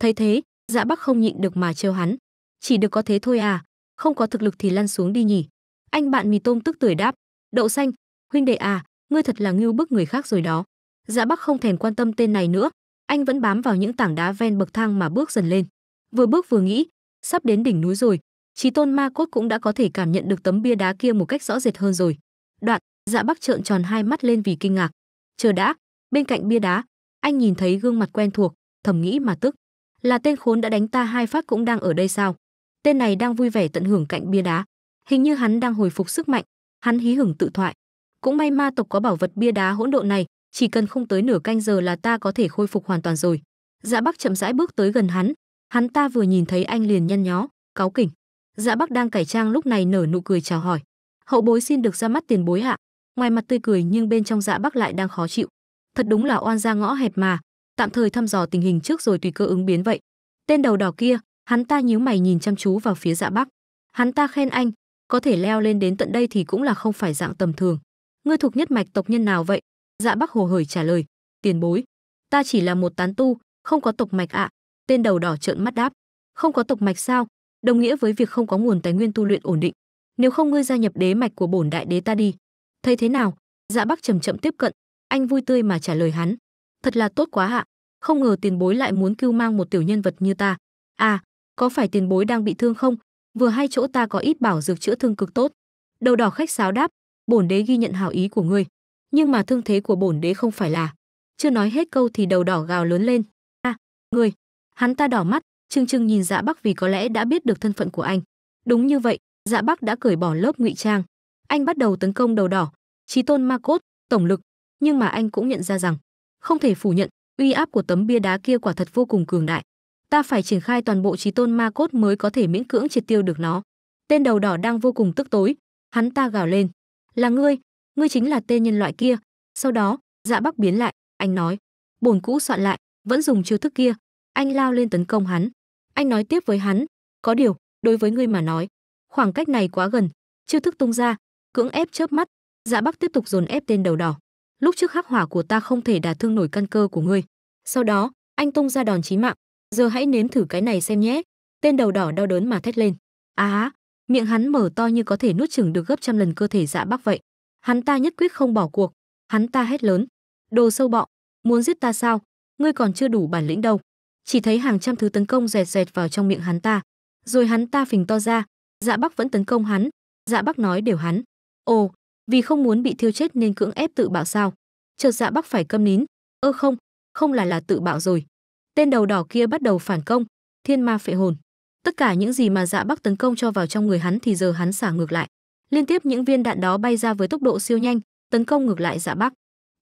A: thấy thế dạ bắc không nhịn được mà trêu hắn chỉ được có thế thôi à không có thực lực thì lăn xuống đi nhỉ anh bạn mì tôm tức tuổi đáp đậu xanh huynh đệ à ngươi thật là ngưu bức người khác rồi đó dạ bắc không thèm quan tâm tên này nữa anh vẫn bám vào những tảng đá ven bậc thang mà bước dần lên vừa bước vừa nghĩ sắp đến đỉnh núi rồi trí tôn ma cốt cũng đã có thể cảm nhận được tấm bia đá kia một cách rõ rệt hơn rồi đoạn dạ bắc trợn tròn hai mắt lên vì kinh ngạc chờ đã bên cạnh bia đá anh nhìn thấy gương mặt quen thuộc thầm nghĩ mà tức là tên khốn đã đánh ta hai phát cũng đang ở đây sao tên này đang vui vẻ tận hưởng cạnh bia đá hình như hắn đang hồi phục sức mạnh hắn hí hửng tự thoại cũng may ma tộc có bảo vật bia đá hỗn độn này chỉ cần không tới nửa canh giờ là ta có thể khôi phục hoàn toàn rồi dạ bắc chậm rãi bước tới gần hắn Hắn ta vừa nhìn thấy anh liền nhăn nhó, cáu kỉnh. Dạ Bắc đang cải trang lúc này nở nụ cười chào hỏi. Hậu bối xin được ra mắt tiền bối hạ. Ngoài mặt tươi cười nhưng bên trong Dạ Bắc lại đang khó chịu. Thật đúng là oan gia ngõ hẹp mà, tạm thời thăm dò tình hình trước rồi tùy cơ ứng biến vậy. Tên đầu đỏ kia, hắn ta nhíu mày nhìn chăm chú vào phía Dạ Bắc. Hắn ta khen anh, có thể leo lên đến tận đây thì cũng là không phải dạng tầm thường. Ngươi thuộc nhất mạch tộc nhân nào vậy? Dạ Bắc hồ hởi trả lời, tiền bối, ta chỉ là một tán tu, không có tộc mạch ạ. À tên đầu đỏ trợn mắt đáp không có tộc mạch sao đồng nghĩa với việc không có nguồn tài nguyên tu luyện ổn định nếu không ngươi gia nhập đế mạch của bổn đại đế ta đi thấy thế nào dạ bắc chậm chậm tiếp cận anh vui tươi mà trả lời hắn thật là tốt quá hạ không ngờ tiền bối lại muốn cưu mang một tiểu nhân vật như ta à có phải tiền bối đang bị thương không vừa hai chỗ ta có ít bảo dược chữa thương cực tốt đầu đỏ khách sáo đáp bổn đế ghi nhận hảo ý của ngươi nhưng mà thương thế của bổn đế không phải là chưa nói hết câu thì đầu đỏ gào lớn lên a à, ngươi Hắn ta đỏ mắt, chừng chừng nhìn Dạ Bắc vì có lẽ đã biết được thân phận của anh. Đúng như vậy, Dạ Bắc đã cởi bỏ lớp ngụy trang. Anh bắt đầu tấn công đầu đỏ, Chí Tôn Ma Cốt, tổng lực, nhưng mà anh cũng nhận ra rằng, không thể phủ nhận, uy áp của tấm bia đá kia quả thật vô cùng cường đại. Ta phải triển khai toàn bộ Chí Tôn Ma Cốt mới có thể miễn cưỡng triệt tiêu được nó. Tên đầu đỏ đang vô cùng tức tối, hắn ta gào lên, "Là ngươi, ngươi chính là tên nhân loại kia." Sau đó, Dạ Bắc biến lại, anh nói, "Bổn cũ soạn lại, vẫn dùng chiêu thức kia, anh lao lên tấn công hắn. Anh nói tiếp với hắn, có điều, đối với ngươi mà nói, khoảng cách này quá gần, chiêu thức tung ra, cưỡng ép chớp mắt, Dạ Bắc tiếp tục dồn ép tên đầu đỏ. Lúc trước hắc hỏa của ta không thể đả thương nổi căn cơ của ngươi. Sau đó, anh tung ra đòn chí mạng, giờ hãy nếm thử cái này xem nhé. Tên đầu đỏ đau đớn mà thét lên. Á, à, miệng hắn mở to như có thể nuốt chửng được gấp trăm lần cơ thể Dạ Bắc vậy. Hắn ta nhất quyết không bỏ cuộc, hắn ta hét lớn, "Đồ sâu bọ, muốn giết ta sao? Ngươi còn chưa đủ bản lĩnh đâu." chỉ thấy hàng trăm thứ tấn công rẹt rẹt vào trong miệng hắn ta rồi hắn ta phình to ra dạ bắc vẫn tấn công hắn dạ bắc nói đều hắn ồ vì không muốn bị thiêu chết nên cưỡng ép tự bạo sao chợt dạ bắc phải câm nín ơ không không là là tự bạo rồi tên đầu đỏ kia bắt đầu phản công thiên ma phệ hồn tất cả những gì mà dạ bắc tấn công cho vào trong người hắn thì giờ hắn xả ngược lại liên tiếp những viên đạn đó bay ra với tốc độ siêu nhanh tấn công ngược lại dạ bắc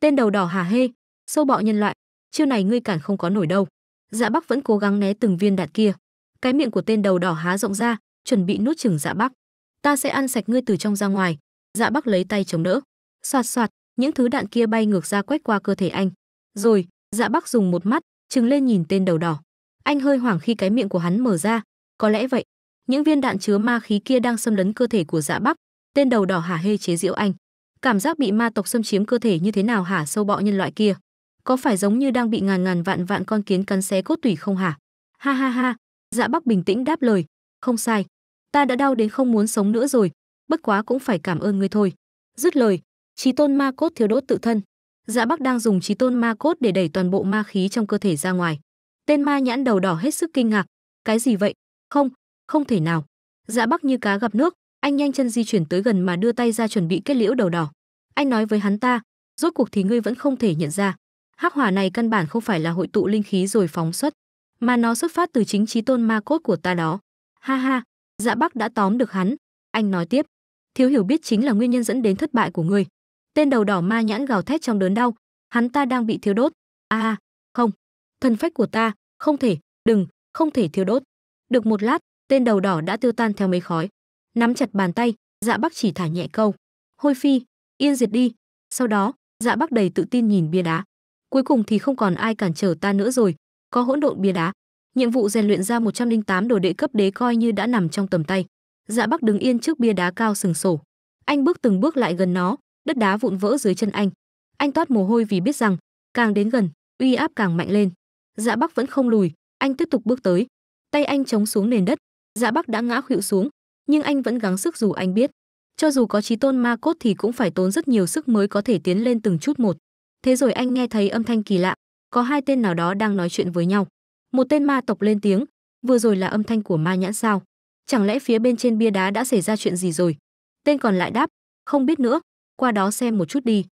A: tên đầu đỏ hà hê sâu bọ nhân loại chiêu này ngươi cản không có nổi đâu dạ bắc vẫn cố gắng né từng viên đạn kia cái miệng của tên đầu đỏ há rộng ra chuẩn bị nuốt chửng dạ bắc ta sẽ ăn sạch ngươi từ trong ra ngoài dạ bắc lấy tay chống đỡ xoạt xoạt những thứ đạn kia bay ngược ra quét qua cơ thể anh rồi dạ bắc dùng một mắt chừng lên nhìn tên đầu đỏ anh hơi hoảng khi cái miệng của hắn mở ra có lẽ vậy những viên đạn chứa ma khí kia đang xâm lấn cơ thể của dạ bắc tên đầu đỏ hả hê chế giễu anh cảm giác bị ma tộc xâm chiếm cơ thể như thế nào hả sâu bọ nhân loại kia có phải giống như đang bị ngàn ngàn vạn vạn con kiến cắn xé cốt tủy không hả? Ha ha ha, Dạ Bắc bình tĩnh đáp lời, không sai, ta đã đau đến không muốn sống nữa rồi, bất quá cũng phải cảm ơn ngươi thôi. Dứt lời, Chí Tôn Ma Cốt thiếu đốt tự thân. Dạ Bắc đang dùng Chí Tôn Ma Cốt để đẩy toàn bộ ma khí trong cơ thể ra ngoài. Tên ma nhãn đầu đỏ hết sức kinh ngạc, cái gì vậy? Không, không thể nào. Dạ Bắc như cá gặp nước, anh nhanh chân di chuyển tới gần mà đưa tay ra chuẩn bị kết liễu đầu đỏ. Anh nói với hắn ta, rốt cuộc thì ngươi vẫn không thể nhận ra hắc hỏa này căn bản không phải là hội tụ linh khí rồi phóng xuất mà nó xuất phát từ chính trí tôn ma cốt của ta đó ha ha dạ bắc đã tóm được hắn anh nói tiếp thiếu hiểu biết chính là nguyên nhân dẫn đến thất bại của ngươi tên đầu đỏ ma nhãn gào thét trong đớn đau hắn ta đang bị thiếu đốt a à, không thần phách của ta không thể đừng không thể thiếu đốt được một lát tên đầu đỏ đã tiêu tan theo mấy khói nắm chặt bàn tay dạ bắc chỉ thả nhẹ câu hôi phi yên diệt đi sau đó dạ bắc đầy tự tin nhìn bia đá Cuối cùng thì không còn ai cản trở ta nữa rồi, có hỗn độn bia đá. Nhiệm vụ rèn luyện ra 108 đồ đệ cấp đế coi như đã nằm trong tầm tay. Dạ Bắc đứng yên trước bia đá cao sừng sổ. Anh bước từng bước lại gần nó, đất đá vụn vỡ dưới chân anh. Anh toát mồ hôi vì biết rằng, càng đến gần, uy áp càng mạnh lên. Dạ Bắc vẫn không lùi, anh tiếp tục bước tới. Tay anh chống xuống nền đất, Dạ Bắc đã ngã khuỵu xuống, nhưng anh vẫn gắng sức dù anh biết, cho dù có trí tôn ma cốt thì cũng phải tốn rất nhiều sức mới có thể tiến lên từng chút một. Thế rồi anh nghe thấy âm thanh kỳ lạ, có hai tên nào đó đang nói chuyện với nhau. Một tên ma tộc lên tiếng, vừa rồi là âm thanh của ma nhãn sao? Chẳng lẽ phía bên trên bia đá đã xảy ra chuyện gì rồi? Tên còn lại đáp, không biết nữa, qua đó xem một chút đi.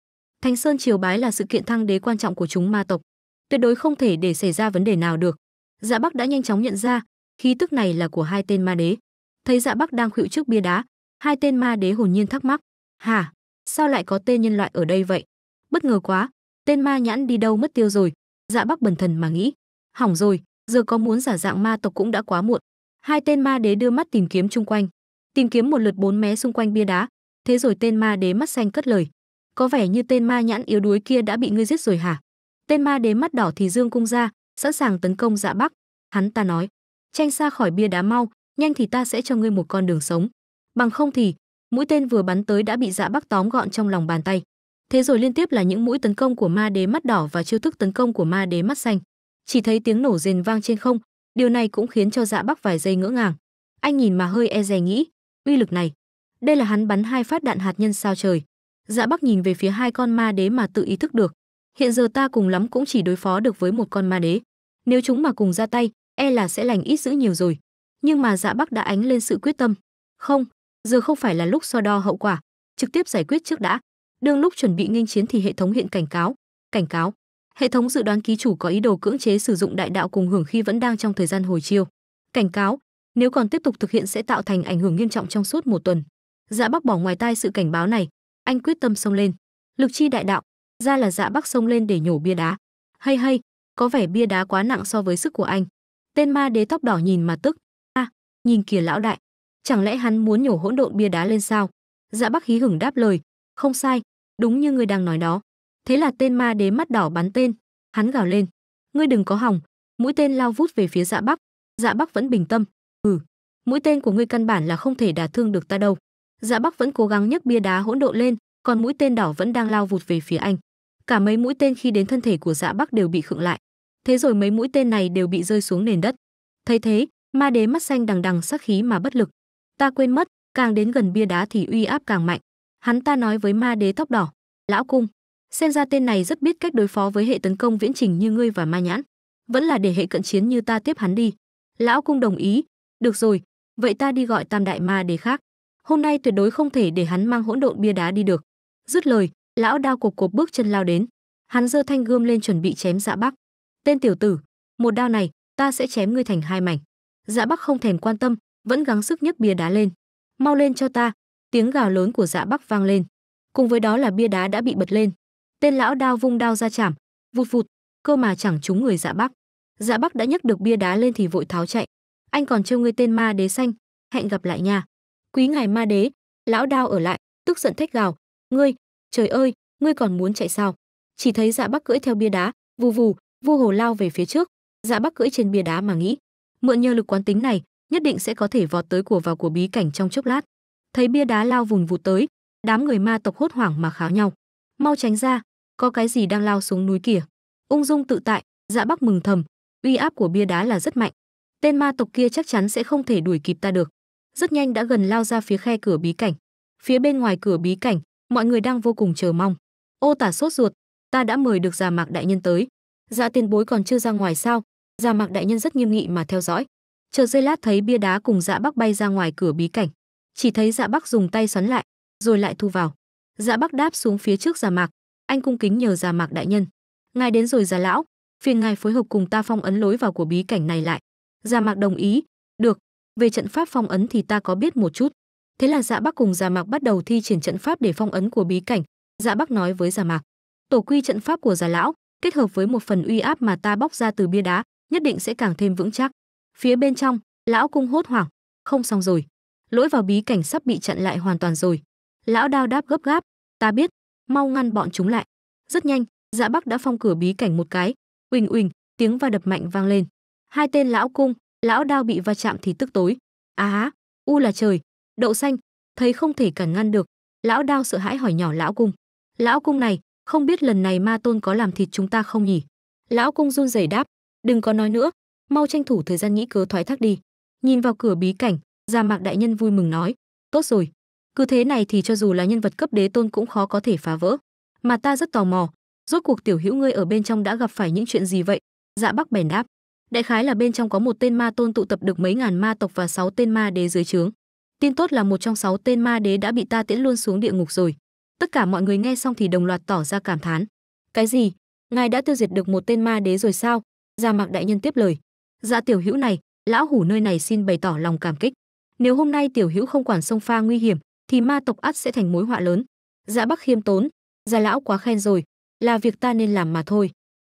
A: Thánh Sơn triều bái là sự kiện thăng đế quan trọng của chúng ma tộc, tuyệt đối không thể để xảy ra vấn đề nào được. Dạ Bắc đã nhanh chóng nhận ra, khí tức này là của hai tên ma đế. Thấy Dạ Bắc đang khuỵu trước bia đá, hai tên ma đế hồn nhiên thắc mắc, "Hả? Sao lại có tên nhân loại ở đây vậy?" Bất ngờ quá, tên ma nhãn đi đâu mất tiêu rồi dạ bắc bần thần mà nghĩ hỏng rồi giờ có muốn giả dạng ma tộc cũng đã quá muộn hai tên ma đế đưa mắt tìm kiếm chung quanh tìm kiếm một lượt bốn mé xung quanh bia đá thế rồi tên ma đế mắt xanh cất lời có vẻ như tên ma nhãn yếu đuối kia đã bị ngươi giết rồi hả tên ma đế mắt đỏ thì dương cung ra sẵn sàng tấn công dạ bắc hắn ta nói tranh xa khỏi bia đá mau nhanh thì ta sẽ cho ngươi một con đường sống bằng không thì mũi tên vừa bắn tới đã bị dạ bắc tóm gọn trong lòng bàn tay Thế rồi liên tiếp là những mũi tấn công của ma đế mắt đỏ và chiêu thức tấn công của ma đế mắt xanh. Chỉ thấy tiếng nổ rền vang trên không, điều này cũng khiến cho Dạ Bắc vài giây ngỡ ngàng. Anh nhìn mà hơi e dè nghĩ, uy lực này, đây là hắn bắn hai phát đạn hạt nhân sao trời. Dạ Bắc nhìn về phía hai con ma đế mà tự ý thức được, hiện giờ ta cùng lắm cũng chỉ đối phó được với một con ma đế, nếu chúng mà cùng ra tay, e là sẽ lành ít dữ nhiều rồi. Nhưng mà Dạ Bắc đã ánh lên sự quyết tâm, không, giờ không phải là lúc so đo hậu quả, trực tiếp giải quyết trước đã. Đương lúc chuẩn bị nghênh chiến thì hệ thống hiện cảnh cáo, cảnh cáo. Hệ thống dự đoán ký chủ có ý đồ cưỡng chế sử dụng đại đạo cùng hưởng khi vẫn đang trong thời gian hồi chiêu. Cảnh cáo, nếu còn tiếp tục thực hiện sẽ tạo thành ảnh hưởng nghiêm trọng trong suốt một tuần. Dạ Bắc bỏ ngoài tai sự cảnh báo này, anh quyết tâm xông lên. Lực chi đại đạo, ra là Dạ Bắc xông lên để nhổ bia đá. Hay hay, có vẻ bia đá quá nặng so với sức của anh. Tên ma đế tóc đỏ nhìn mà tức, a, à, nhìn kìa lão đại, chẳng lẽ hắn muốn nhổ hỗn độn bia đá lên sao? Dạ Bắc hí hửng đáp lời, không sai, đúng như ngươi đang nói đó. Thế là tên ma đế mắt đỏ bắn tên, hắn gào lên, ngươi đừng có hỏng, mũi tên lao vút về phía Dạ Bắc, Dạ Bắc vẫn bình tâm, ừ, mũi tên của ngươi căn bản là không thể đả thương được ta đâu. Dạ Bắc vẫn cố gắng nhấc bia đá hỗn độn lên, còn mũi tên đỏ vẫn đang lao vụt về phía anh. Cả mấy mũi tên khi đến thân thể của Dạ Bắc đều bị khựng lại. Thế rồi mấy mũi tên này đều bị rơi xuống nền đất. Thấy thế, ma đế mắt xanh đằng đằng sát khí mà bất lực. Ta quên mất, càng đến gần bia đá thì uy áp càng mạnh. Hắn ta nói với ma đế tóc đỏ, lão cung, xem ra tên này rất biết cách đối phó với hệ tấn công viễn trình như ngươi và ma nhãn. Vẫn là để hệ cận chiến như ta tiếp hắn đi. Lão cung đồng ý, được rồi, vậy ta đi gọi tam đại ma đế khác. Hôm nay tuyệt đối không thể để hắn mang hỗn độn bia đá đi được. Dứt lời, lão đao cục cục bước chân lao đến. Hắn giơ thanh gươm lên chuẩn bị chém dạ bắc. Tên tiểu tử, một đao này, ta sẽ chém ngươi thành hai mảnh. Dạ bắc không thèm quan tâm, vẫn gắng sức nhấc bia đá lên. Mau lên cho ta, tiếng gào lớn của dạ bắc vang lên cùng với đó là bia đá đã bị bật lên tên lão đao vung đao ra chạm vụt vụt cơ mà chẳng trúng người dạ bắc dạ bắc đã nhấc được bia đá lên thì vội tháo chạy anh còn trêu ngươi tên ma đế xanh hẹn gặp lại nha quý ngài ma đế lão đao ở lại tức giận thách gào ngươi trời ơi ngươi còn muốn chạy sao chỉ thấy dạ bắc cưỡi theo bia đá vù vù vu hồ lao về phía trước dạ bắc cưỡi trên bia đá mà nghĩ mượn nhờ lực quán tính này nhất định sẽ có thể vọt tới của vào của bí cảnh trong chốc lát thấy bia đá lao vùng vụt tới, đám người ma tộc hốt hoảng mà kháo nhau. Mau tránh ra, có cái gì đang lao xuống núi kìa. Ung dung tự tại, Dạ Bắc mừng thầm, uy áp của bia đá là rất mạnh. Tên ma tộc kia chắc chắn sẽ không thể đuổi kịp ta được. Rất nhanh đã gần lao ra phía khe cửa bí cảnh. Phía bên ngoài cửa bí cảnh, mọi người đang vô cùng chờ mong. Ô Tả sốt ruột, ta đã mời được Già Mạc đại nhân tới. Dạ tiền bối còn chưa ra ngoài sao? Già Mạc đại nhân rất nghiêm nghị mà theo dõi. Chờ giây lát thấy bia đá cùng Dạ Bắc bay ra ngoài cửa bí cảnh. Chỉ thấy Dạ Bắc dùng tay xoắn lại, rồi lại thu vào. Dạ Bắc đáp xuống phía trước Già dạ Mạc, anh cung kính nhờ Già dạ Mạc đại nhân. Ngài đến rồi Già dạ lão, phiền ngài phối hợp cùng ta phong ấn lối vào của bí cảnh này lại. Già Mạc đồng ý, được, về trận pháp phong ấn thì ta có biết một chút. Thế là Dạ Bắc cùng Già Mạc bắt đầu thi triển trận pháp để phong ấn của bí cảnh. Dạ Bắc nói với Già Mạc, tổ quy trận pháp của Già lão kết hợp với một phần uy áp mà ta bóc ra từ bia đá, nhất định sẽ càng thêm vững chắc. Phía bên trong, lão cung hốt hoảng, không xong rồi lỗi vào bí cảnh sắp bị chặn lại hoàn toàn rồi lão đao đáp gấp gáp ta biết mau ngăn bọn chúng lại rất nhanh dạ bắc đã phong cửa bí cảnh một cái uỳnh uỳnh tiếng va đập mạnh vang lên hai tên lão cung lão đao bị va chạm thì tức tối á à, u là trời đậu xanh thấy không thể cản ngăn được lão đao sợ hãi hỏi nhỏ lão cung lão cung này không biết lần này ma tôn có làm thịt chúng ta không nhỉ lão cung run rẩy đáp đừng có nói nữa mau tranh thủ thời gian nghĩ cớ thoái thác đi nhìn vào cửa bí cảnh Gia Mạc đại nhân vui mừng nói, "Tốt rồi, cứ thế này thì cho dù là nhân vật cấp đế tôn cũng khó có thể phá vỡ. Mà ta rất tò mò, rốt cuộc tiểu hữu ngươi ở bên trong đã gặp phải những chuyện gì vậy?" Dạ Bắc bèn đáp, "Đại khái là bên trong có một tên ma tôn tụ tập được mấy ngàn ma tộc và sáu tên ma đế dưới trướng. Tin tốt là một trong sáu tên ma đế đã bị ta tiễn luôn xuống địa ngục rồi." Tất cả mọi người nghe xong thì đồng loạt tỏ ra cảm thán. "Cái gì? Ngài đã tiêu diệt được một tên ma đế rồi sao?" Gia Mạc đại nhân tiếp lời. "Dạ tiểu hữu này, lão hủ nơi này xin bày tỏ lòng cảm kích." nếu hôm nay tiểu hữu không quản sông pha nguy hiểm thì ma tộc ắt sẽ thành mối họa lớn dạ bắc khiêm tốn già dạ lão quá khen rồi là việc ta nên làm mà thôi